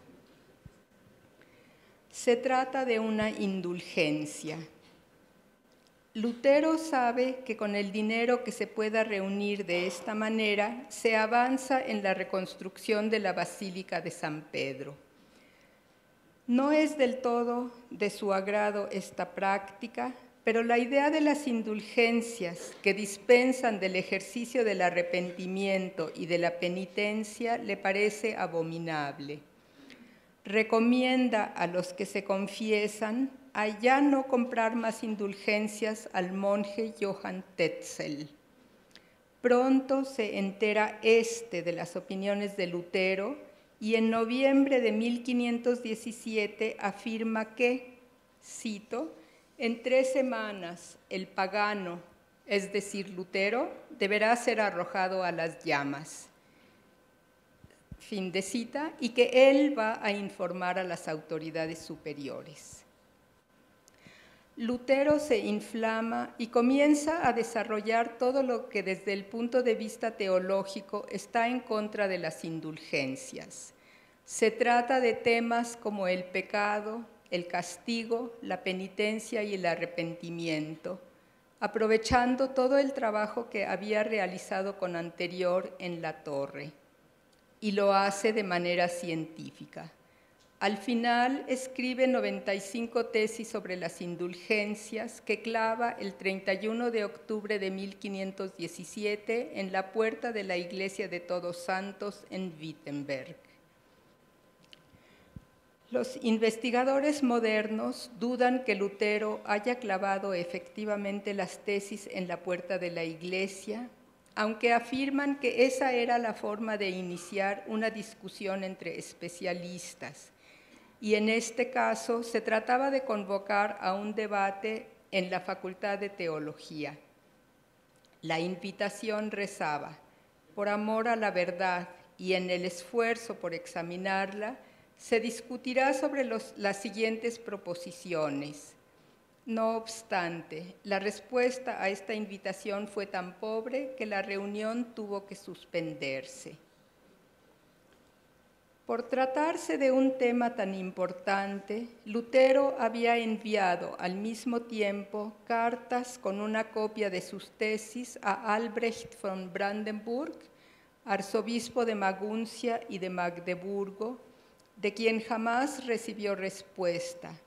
Se trata de una indulgencia. Lutero sabe que con el dinero que se pueda reunir de esta manera se avanza en la reconstrucción de la Basílica de San Pedro. No es del todo de su agrado esta práctica, pero la idea de las indulgencias que dispensan del ejercicio del arrepentimiento y de la penitencia le parece abominable recomienda a los que se confiesan a ya no comprar más indulgencias al monje Johann Tetzel. Pronto se entera este de las opiniones de Lutero y en noviembre de 1517 afirma que, cito, en tres semanas el pagano, es decir, Lutero, deberá ser arrojado a las llamas fin de cita, y que él va a informar a las autoridades superiores. Lutero se inflama y comienza a desarrollar todo lo que desde el punto de vista teológico está en contra de las indulgencias. Se trata de temas como el pecado, el castigo, la penitencia y el arrepentimiento, aprovechando todo el trabajo que había realizado con anterior en la torre y lo hace de manera científica. Al final escribe 95 tesis sobre las indulgencias que clava el 31 de octubre de 1517 en la puerta de la iglesia de Todos Santos en Wittenberg. Los investigadores modernos dudan que Lutero haya clavado efectivamente las tesis en la puerta de la iglesia aunque afirman que esa era la forma de iniciar una discusión entre especialistas. Y en este caso se trataba de convocar a un debate en la Facultad de Teología. La invitación rezaba, por amor a la verdad y en el esfuerzo por examinarla, se discutirá sobre las siguientes proposiciones. No obstante, la respuesta a esta invitación fue tan pobre que la reunión tuvo que suspenderse. Por tratarse de un tema tan importante, Lutero había enviado al mismo tiempo cartas con una copia de sus tesis a Albrecht von Brandenburg, arzobispo de Maguncia y de Magdeburgo, de quien jamás recibió respuesta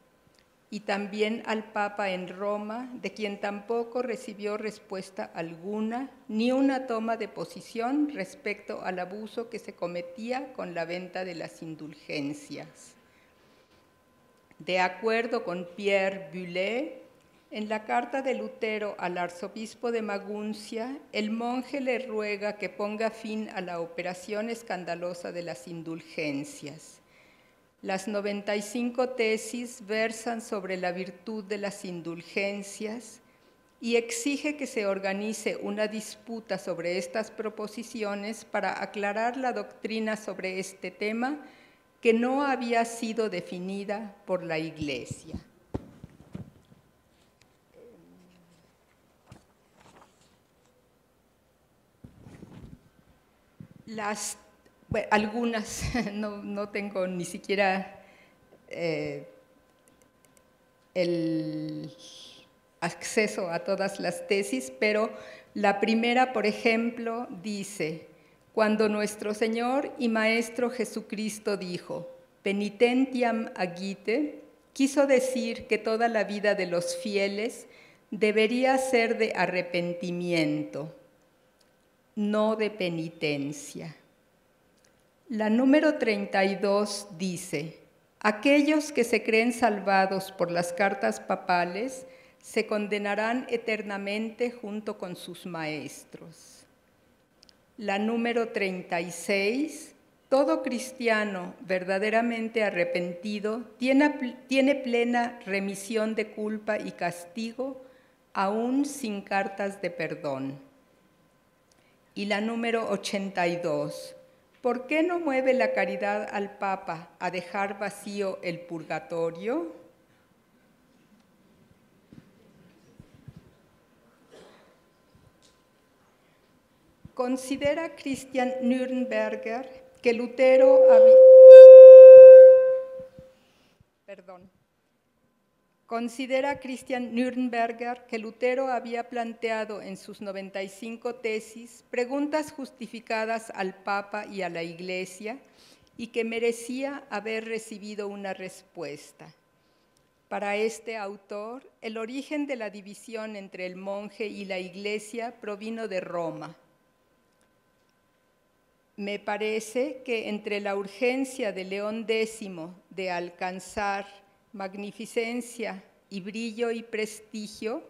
y también al Papa en Roma, de quien tampoco recibió respuesta alguna, ni una toma de posición respecto al abuso que se cometía con la venta de las indulgencias. De acuerdo con Pierre Bulet, en la carta de Lutero al arzobispo de Maguncia, el monje le ruega que ponga fin a la operación escandalosa de las indulgencias. Las 95 tesis versan sobre la virtud de las indulgencias y exige que se organice una disputa sobre estas proposiciones para aclarar la doctrina sobre este tema que no había sido definida por la Iglesia. Las algunas, no, tengo ni siquiera eh, el acceso a todas las tesis, pero la primera, por ejemplo, dice, cuando nuestro Señor y Maestro Jesucristo dijo, penitentiam agite, quiso decir que toda la vida de los fieles debería ser de arrepentimiento, no de penitencia. La número 32 dice, aquellos que se creen salvados por las cartas papales se condenarán eternamente junto con sus maestros. La número 36, todo cristiano verdaderamente arrepentido tiene, plena remisión de culpa y castigo, aún sin cartas de perdón. Y la número 82, ¿Por qué no mueve la caridad al Papa a dejar vacío el purgatorio? Considera Christian Nürnberger que Lutero había... Perdón. Considera Christian Nürnberger que Lutero había planteado en sus 95 tesis preguntas justificadas al Papa y a la Iglesia y que merecía haber recibido una respuesta. Para este autor, el origen de la división entre el monje y la iglesia provino de Roma. Me parece que entre la urgencia de León X de alcanzar magnificencia y brillo y prestigio,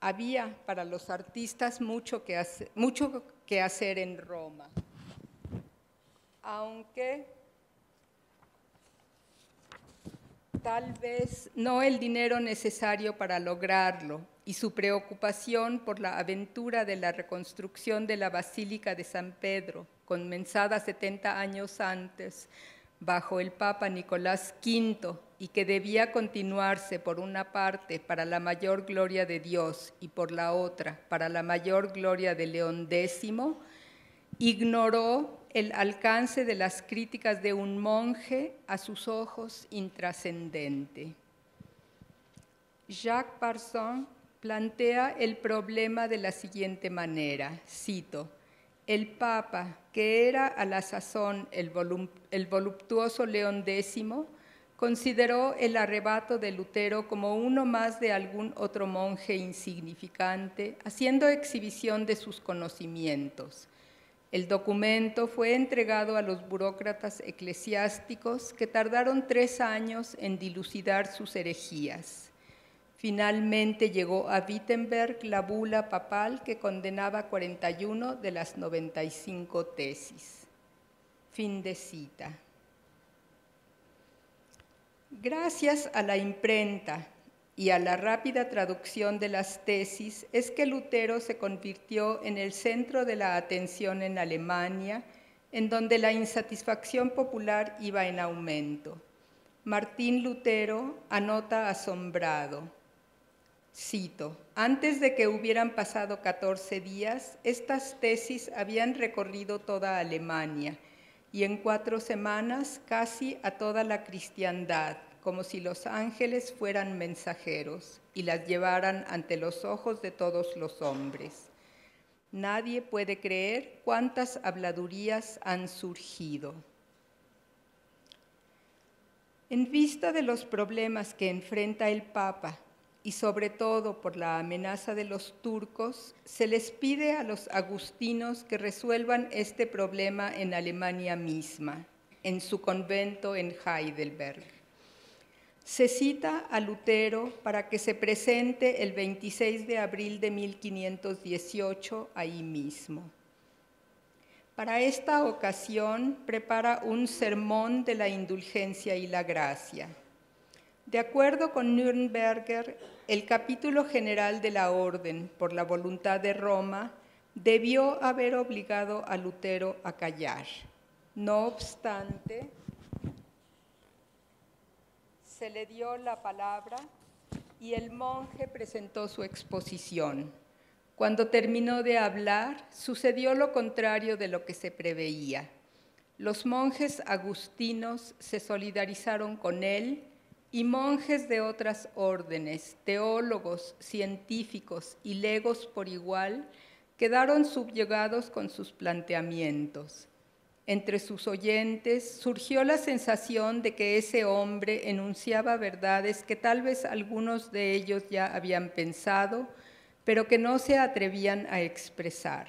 había para los artistas mucho que, hacer en Roma. Aunque tal vez no el dinero necesario para lograrlo y su preocupación por la aventura de la reconstrucción de la Basílica de San Pedro, comenzada 70 años antes, bajo el Papa Nicolás V, y que debía continuarse por una parte para la mayor gloria de Dios y por la otra para la mayor gloria de León X, ignoró el alcance de las críticas de un monje a sus ojos intrascendente. Jacques Parson plantea el problema de la siguiente manera, cito, el Papa, que era a la sazón el, voluptuoso León X, consideró el arrebato de Lutero como uno más de algún otro monje insignificante, haciendo exhibición de sus conocimientos. El documento fue entregado a los burócratas eclesiásticos que tardaron tres años en dilucidar sus herejías. Finalmente llegó a Wittenberg la bula papal que condenaba 41 de las 95 tesis. Fin de cita. Gracias a la imprenta y a la rápida traducción de las tesis es que Lutero se convirtió en el centro de la atención en Alemania, en donde la insatisfacción popular iba en aumento. Martín Lutero anota asombrado. Cito, antes de que hubieran pasado 14 días, estas tesis habían recorrido toda Alemania y en cuatro semanas casi a toda la cristiandad, como si los ángeles fueran mensajeros y las llevaran ante los ojos de todos los hombres. Nadie puede creer cuántas habladurías han surgido. En vista de los problemas que enfrenta el Papa y sobre todo por la amenaza de los turcos, se les pide a los agustinos que resuelvan este problema en Alemania misma, en su convento en Heidelberg. Se cita a Lutero para que se presente el 26 de abril de 1518 ahí mismo. Para esta ocasión prepara un sermón de la indulgencia y la gracia de acuerdo con Nürnberger, el capítulo general de la Orden, por la voluntad de Roma, debió haber obligado a Lutero a callar. No obstante, se le dio la palabra y el monje presentó su exposición. Cuando terminó de hablar, sucedió lo contrario de lo que se preveía. Los monjes agustinos se solidarizaron con él y monjes de otras órdenes, teólogos, científicos y legos por igual, quedaron subyugados con sus planteamientos. Entre sus oyentes surgió la sensación de que ese hombre enunciaba verdades que tal vez algunos de ellos ya habían pensado, pero que no se atrevían a expresar.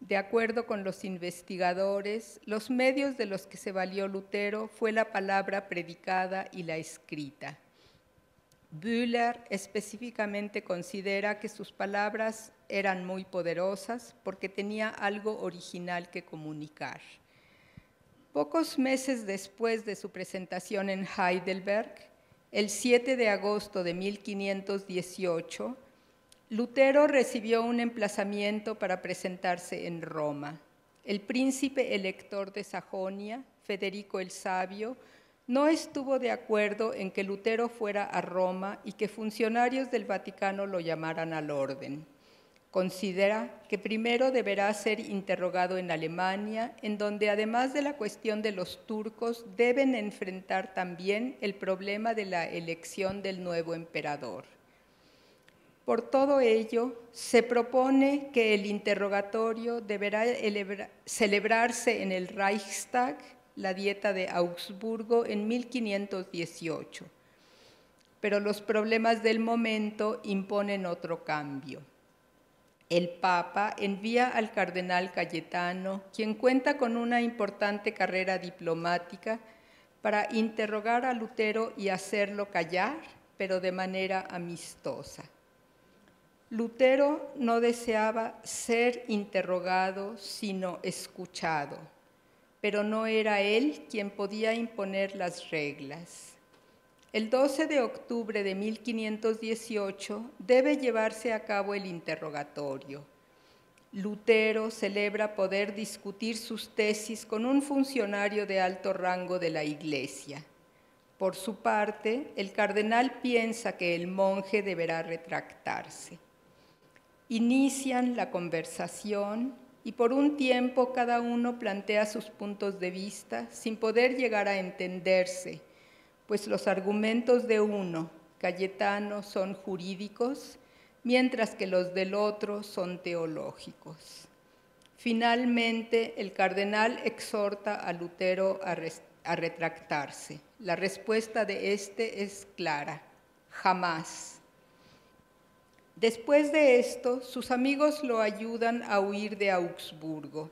De acuerdo con los investigadores, los medios de los que se valió Lutero fue la palabra predicada y la escrita. Bühler específicamente considera que sus palabras eran muy poderosas porque tenía algo original que comunicar. Pocos meses después de su presentación en Heidelberg, el 7 de agosto de 1518, Lutero recibió un emplazamiento para presentarse en Roma. El príncipe elector de Sajonia, Federico el Sabio, no estuvo de acuerdo en que Lutero fuera a Roma y que funcionarios del Vaticano lo llamaran al orden. Considera que primero deberá ser interrogado en Alemania, en donde además de la cuestión de los turcos, deben enfrentar también el problema de la elección del nuevo emperador. Por todo ello, se propone que el interrogatorio deberá celebrarse en el Reichstag, la dieta de Augsburgo, en 1518. Pero los problemas del momento imponen otro cambio. El Papa envía al cardenal Cayetano, quien cuenta con una importante carrera diplomática, para interrogar a Lutero y hacerlo callar, pero de manera amistosa. Lutero no deseaba ser interrogado, sino escuchado, pero no era él quien podía imponer las reglas. El 12 de octubre de 1518 debe llevarse a cabo el interrogatorio. Lutero celebra poder discutir sus tesis con un funcionario de alto rango de la Iglesia. Por su parte, el cardenal piensa que el monje deberá retractarse inician la conversación y por un tiempo cada uno plantea sus puntos de vista sin poder llegar a entenderse, pues los argumentos de uno, Cayetano, son jurídicos, mientras que los del otro son teológicos. Finalmente, el cardenal exhorta a Lutero a, retractarse. La respuesta de este es clara, jamás. Después de esto, sus amigos lo ayudan a huir de Augsburgo.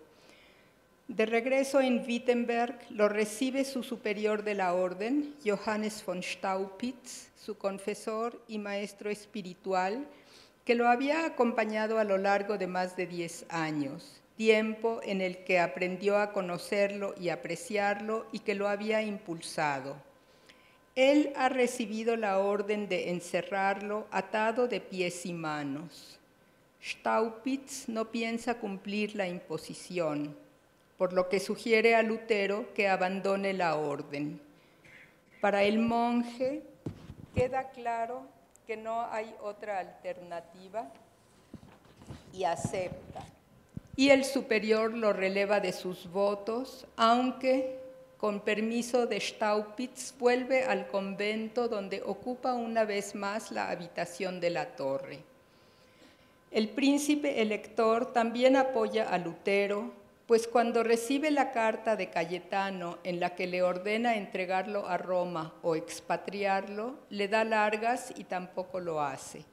De regreso en Wittenberg, lo recibe su superior de la orden, Johannes von Staupitz, su confesor y maestro espiritual, que lo había acompañado a lo largo de más de 10 años, tiempo en el que aprendió a conocerlo y apreciarlo y que lo había impulsado. Él ha recibido la orden de encerrarlo atado de pies y manos. Staupitz no piensa cumplir la imposición, por lo que sugiere a Lutero que abandone la orden. Para el monje queda claro que no hay otra alternativa y acepta. Y el superior lo releva de sus votos, aunque con permiso de Staupitz, vuelve al convento donde ocupa una vez más la habitación de la torre. El príncipe elector también apoya a Lutero, pues cuando recibe la carta de Cayetano en la que le ordena entregarlo a Roma o expatriarlo, le da largas y tampoco lo hace.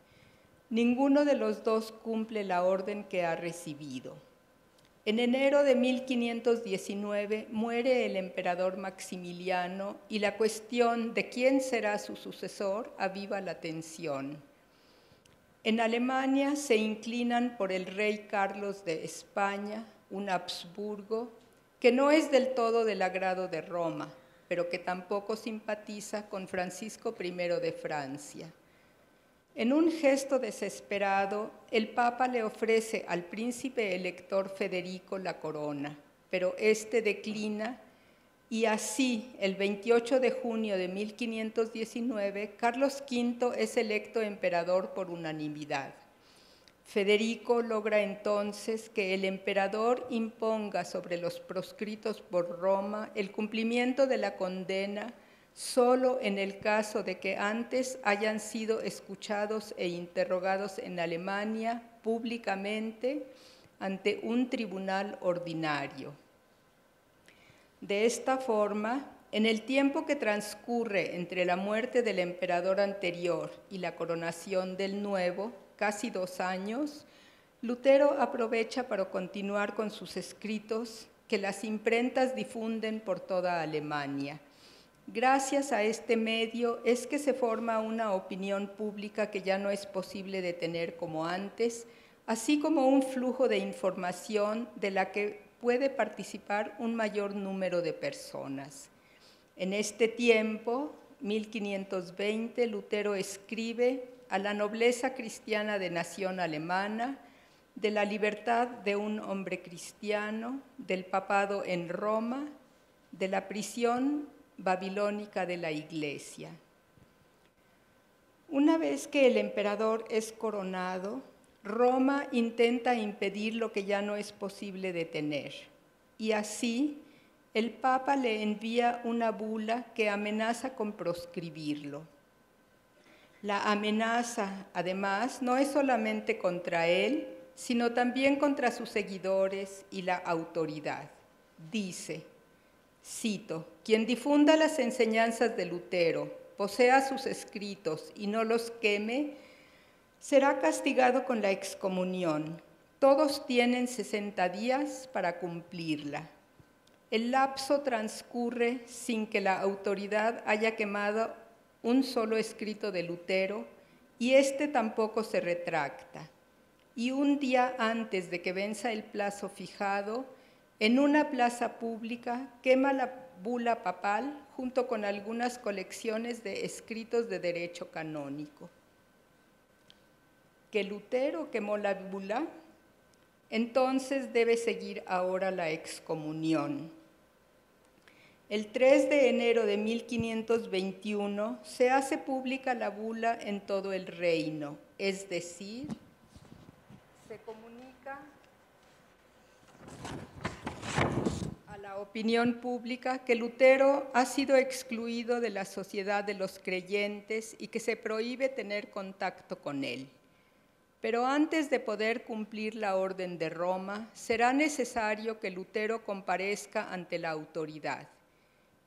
Ninguno de los dos cumple la orden que ha recibido. En enero de 1519 muere el emperador Maximiliano y la cuestión de quién será su sucesor aviva la tensión. En Alemania se inclinan por el rey Carlos de España, un Habsburgo, que no es del todo del agrado de Roma, pero que tampoco simpatiza con Francisco I de Francia. En un gesto desesperado, el Papa le ofrece al príncipe elector Federico la corona, pero éste declina y así, el 28 de junio de 1519, Carlos V es electo emperador por unanimidad. Federico logra entonces que el emperador imponga sobre los proscritos por Roma el cumplimiento de la condena solo en el caso de que antes hayan sido escuchados e interrogados en Alemania públicamente ante un tribunal ordinario. De esta forma, en el tiempo que transcurre entre la muerte del emperador anterior y la coronación del nuevo, casi dos años, Lutero aprovecha para continuar con sus escritos que las imprentas difunden por toda Alemania Gracias a este medio es que se forma una opinión pública que ya no es posible detener como antes, así como un flujo de información de la que puede participar un mayor número de personas. En este tiempo, 1520, Lutero escribe a la nobleza cristiana de nación alemana, de la libertad de un hombre cristiano, del papado en Roma, de la prisión babilónica de la iglesia. Una vez que el emperador es coronado, Roma intenta impedir lo que ya no es posible detener. Y así, el Papa le envía una bula que amenaza con proscribirlo. La amenaza, además, no es solamente contra él, sino también contra sus seguidores y la autoridad. Dice, Cito, quien difunda las enseñanzas de Lutero, posea sus escritos y no los queme, será castigado con la excomunión. Todos tienen 60 días para cumplirla. El lapso transcurre sin que la autoridad haya quemado un solo escrito de Lutero y éste tampoco se retracta. Y un día antes de que venza el plazo fijado, en una plaza pública quema la bula papal junto con algunas colecciones de escritos de derecho canónico. Que Lutero quemó la bula, entonces debe seguir ahora la excomunión. El 3 de enero de 1521 se hace pública la bula en todo el reino, es decir, se comunica a la opinión pública que Lutero ha sido excluido de la sociedad de los creyentes y que se prohíbe tener contacto con él. Pero antes de poder cumplir la orden de Roma, será necesario que Lutero comparezca ante la autoridad.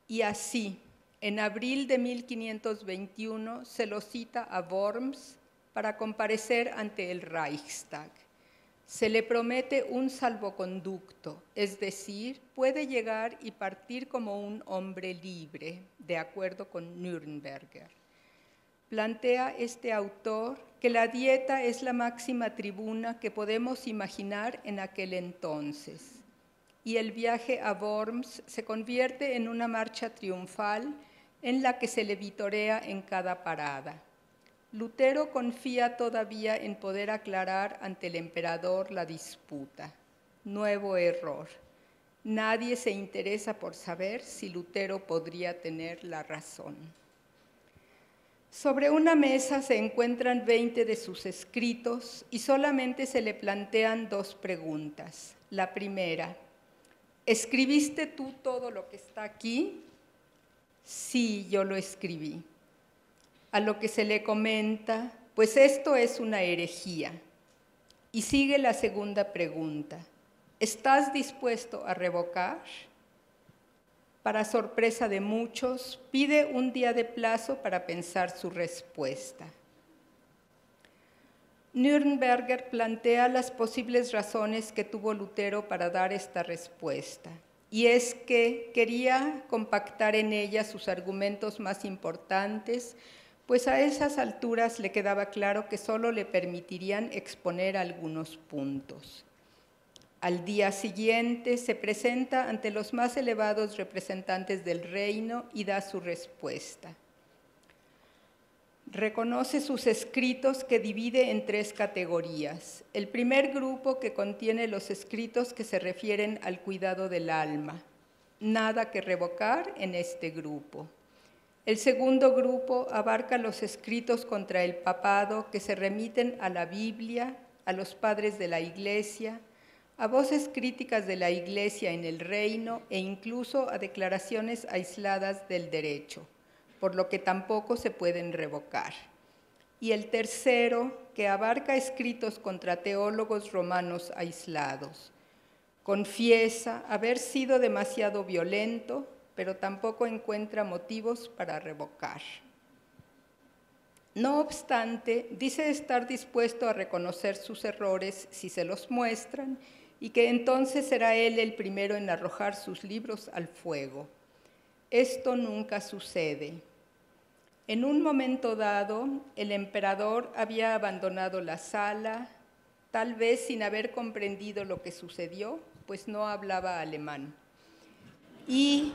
Y así, en abril de 1521, se lo cita a Worms para comparecer ante el Reichstag se le promete un salvoconducto, es decir, puede llegar y partir como un hombre libre, de acuerdo con Nürnberger. Plantea este autor que la dieta es la máxima tribuna que podemos imaginar en aquel entonces, y el viaje a Worms se convierte en una marcha triunfal en la que se le vitorea en cada parada. Lutero confía todavía en poder aclarar ante el emperador la disputa. Nuevo error. Nadie se interesa por saber si Lutero podría tener la razón. Sobre una mesa se encuentran 20 de sus escritos y solamente se le plantean dos preguntas. La primera, ¿escribiste tú todo lo que está aquí? Sí, yo lo escribí a lo que se le comenta, pues esto es una herejía. Y sigue la segunda pregunta. ¿Estás dispuesto a revocar? Para sorpresa de muchos, pide un día de plazo para pensar su respuesta. Nürnberger plantea las posibles razones que tuvo Lutero para dar esta respuesta, y es que quería compactar en ella sus argumentos más importantes pues a esas alturas le quedaba claro que solo le permitirían exponer algunos puntos. Al día siguiente se presenta ante los más elevados representantes del reino y da su respuesta. Reconoce sus escritos que divide en tres categorías. El primer grupo que contiene los escritos que se refieren al cuidado del alma. Nada que revocar en este grupo. El segundo grupo abarca los escritos contra el papado que se remiten a la Biblia, a los padres de la Iglesia, a voces críticas de la Iglesia en el reino e incluso a declaraciones aisladas del derecho, por lo que tampoco se pueden revocar. Y el tercero, que abarca escritos contra teólogos romanos aislados. Confiesa haber sido demasiado violento pero tampoco encuentra motivos para revocar. No obstante, dice estar dispuesto a reconocer sus errores si se los muestran y que entonces será él el primero en arrojar sus libros al fuego. Esto nunca sucede. En un momento dado, el emperador había abandonado la sala, tal vez sin haber comprendido lo que sucedió, pues no hablaba alemán. Y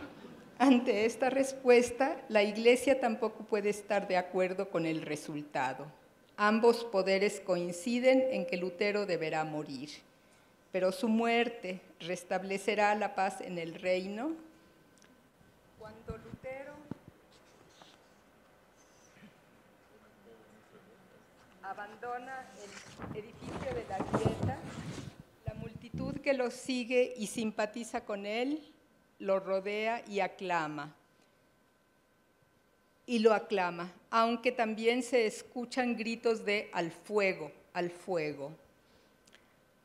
ante esta respuesta, la Iglesia tampoco puede estar de acuerdo con el resultado. Ambos poderes coinciden en que Lutero deberá morir, pero su muerte restablecerá la paz en el reino. Cuando Lutero abandona el edificio de la dieta, la multitud que lo sigue y simpatiza con él lo rodea y aclama. Y lo aclama, aunque también se escuchan gritos de al fuego, al fuego.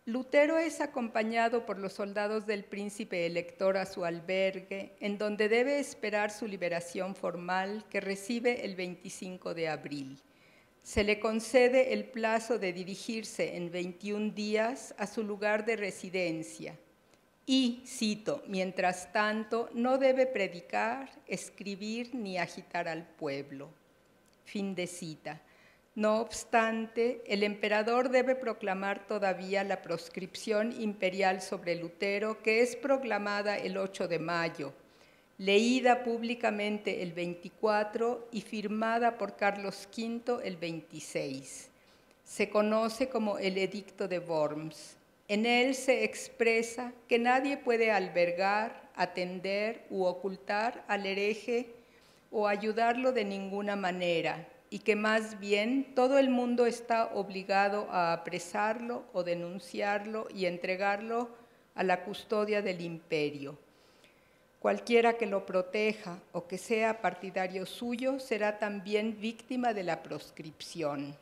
Lutero es acompañado por los soldados del príncipe elector a su albergue, en donde debe esperar su liberación formal que recibe el 25 de abril. Se le concede el plazo de dirigirse en 21 días a su lugar de residencia, y, cito, mientras tanto, no debe predicar, escribir ni agitar al pueblo. Fin de cita. No obstante, el emperador debe proclamar todavía la proscripción imperial sobre Lutero, que es proclamada el 8 de mayo, leída públicamente el 24 y firmada por Carlos V el 26. Se conoce como el Edicto de Worms. En él se expresa que nadie puede albergar, atender u ocultar al hereje o ayudarlo de ninguna manera, y que más bien todo el mundo está obligado a apresarlo o denunciarlo y entregarlo a la custodia del imperio. Cualquiera que lo proteja o que sea partidario suyo será también víctima de la proscripción.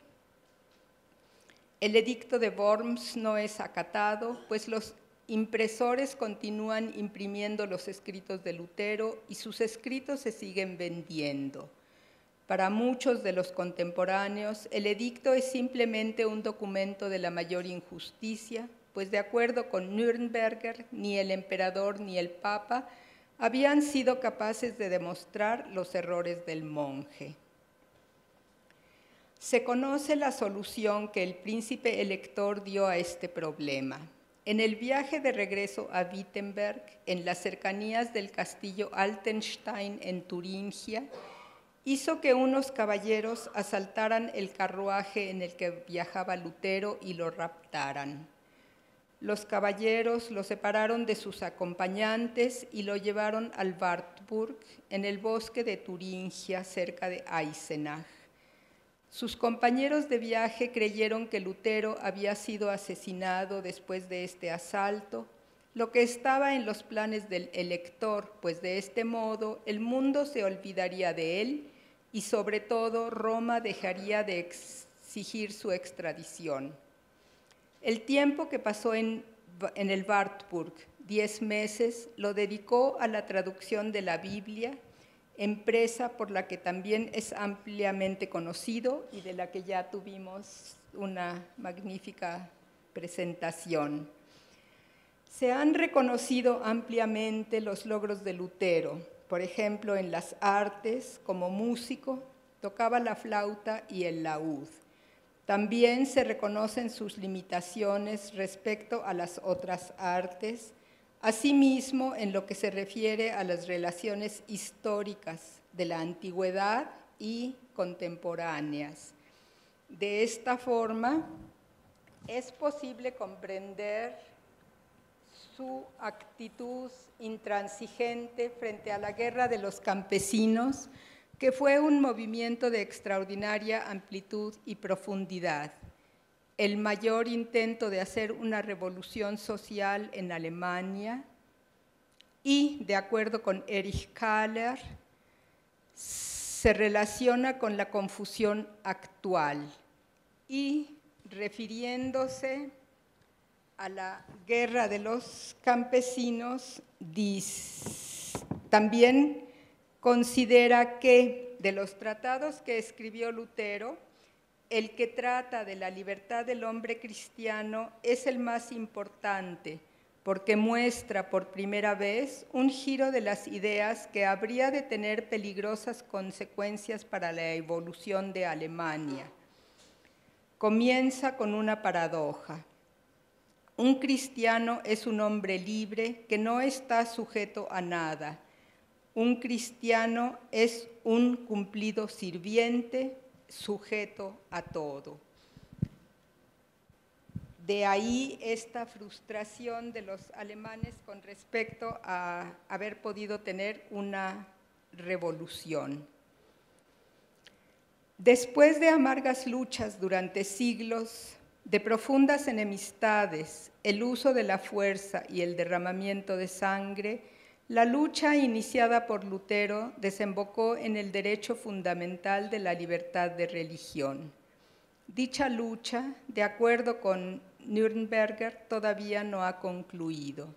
El edicto de Worms no es acatado, pues los impresores continúan imprimiendo los escritos de Lutero y sus escritos se siguen vendiendo. Para muchos de los contemporáneos, el edicto es simplemente un documento de la mayor injusticia, pues de acuerdo con Nürnberger, ni el emperador ni el papa habían sido capaces de demostrar los errores del monje se conoce la solución que el príncipe elector dio a este problema. En el viaje de regreso a Wittenberg, en las cercanías del castillo Altenstein en Turingia, hizo que unos caballeros asaltaran el carruaje en el que viajaba Lutero y lo raptaran. Los caballeros lo separaron de sus acompañantes y lo llevaron al Wartburg, en el bosque de Turingia, cerca de Eisenach. Sus compañeros de viaje creyeron que Lutero había sido asesinado después de este asalto, lo que estaba en los planes del elector, pues de este modo el mundo se olvidaría de él y sobre todo Roma dejaría de exigir su extradición. El tiempo que pasó en, el Wartburg, diez meses, lo dedicó a la traducción de la Biblia empresa por la que también es ampliamente conocido y de la que ya tuvimos una magnífica presentación. Se han reconocido ampliamente los logros de Lutero, por ejemplo, en las artes, como músico, tocaba la flauta y el laúd. También se reconocen sus limitaciones respecto a las otras artes, Asimismo, en lo que se refiere a las relaciones históricas de la antigüedad y contemporáneas. De esta forma, es posible comprender su actitud intransigente frente a la guerra de los campesinos, que fue un movimiento de extraordinaria amplitud y profundidad el mayor intento de hacer una revolución social en Alemania y, de acuerdo con Erich Kahler, se relaciona con la confusión actual y refiriéndose a la guerra de los campesinos, también considera que de los tratados que escribió Lutero, el que trata de la libertad del hombre cristiano es el más importante, porque muestra por primera vez un giro de las ideas que habría de tener peligrosas consecuencias para la evolución de Alemania. Comienza con una paradoja. Un cristiano es un hombre libre que no está sujeto a nada. Un cristiano es un cumplido sirviente sujeto a todo. De ahí esta frustración de los alemanes con respecto a haber podido tener una revolución. Después de amargas luchas durante siglos, de profundas enemistades, el uso de la fuerza y el derramamiento de sangre, la lucha iniciada por Lutero desembocó en el derecho fundamental de la libertad de religión. Dicha lucha, de acuerdo con Nürnberger, todavía no ha concluido.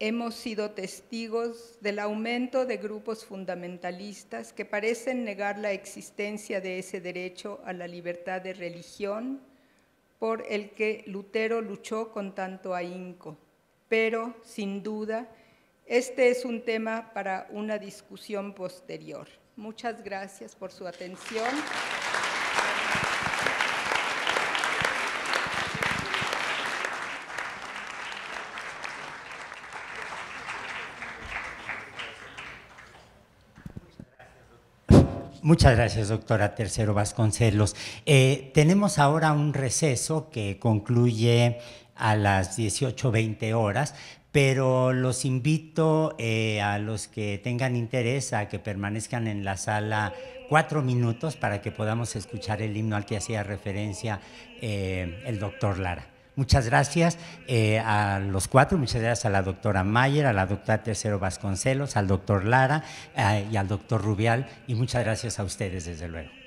Hemos sido testigos del aumento de grupos fundamentalistas que parecen negar la existencia de ese derecho a la libertad de religión por el que Lutero luchó con tanto ahínco, pero sin duda este es un tema para una discusión posterior. Muchas gracias por su atención. Muchas gracias, doctora Tercero Vasconcelos. Eh, tenemos ahora un receso que concluye a las 18.20 horas, pero los invito eh, a los que tengan interés a que permanezcan en la sala cuatro minutos para que podamos escuchar el himno al que hacía referencia eh, el doctor Lara. Muchas gracias eh, a los cuatro, muchas gracias a la doctora Mayer, a la doctora Tercero Vasconcelos, al doctor Lara y al doctor Rubial y muchas gracias a ustedes desde luego.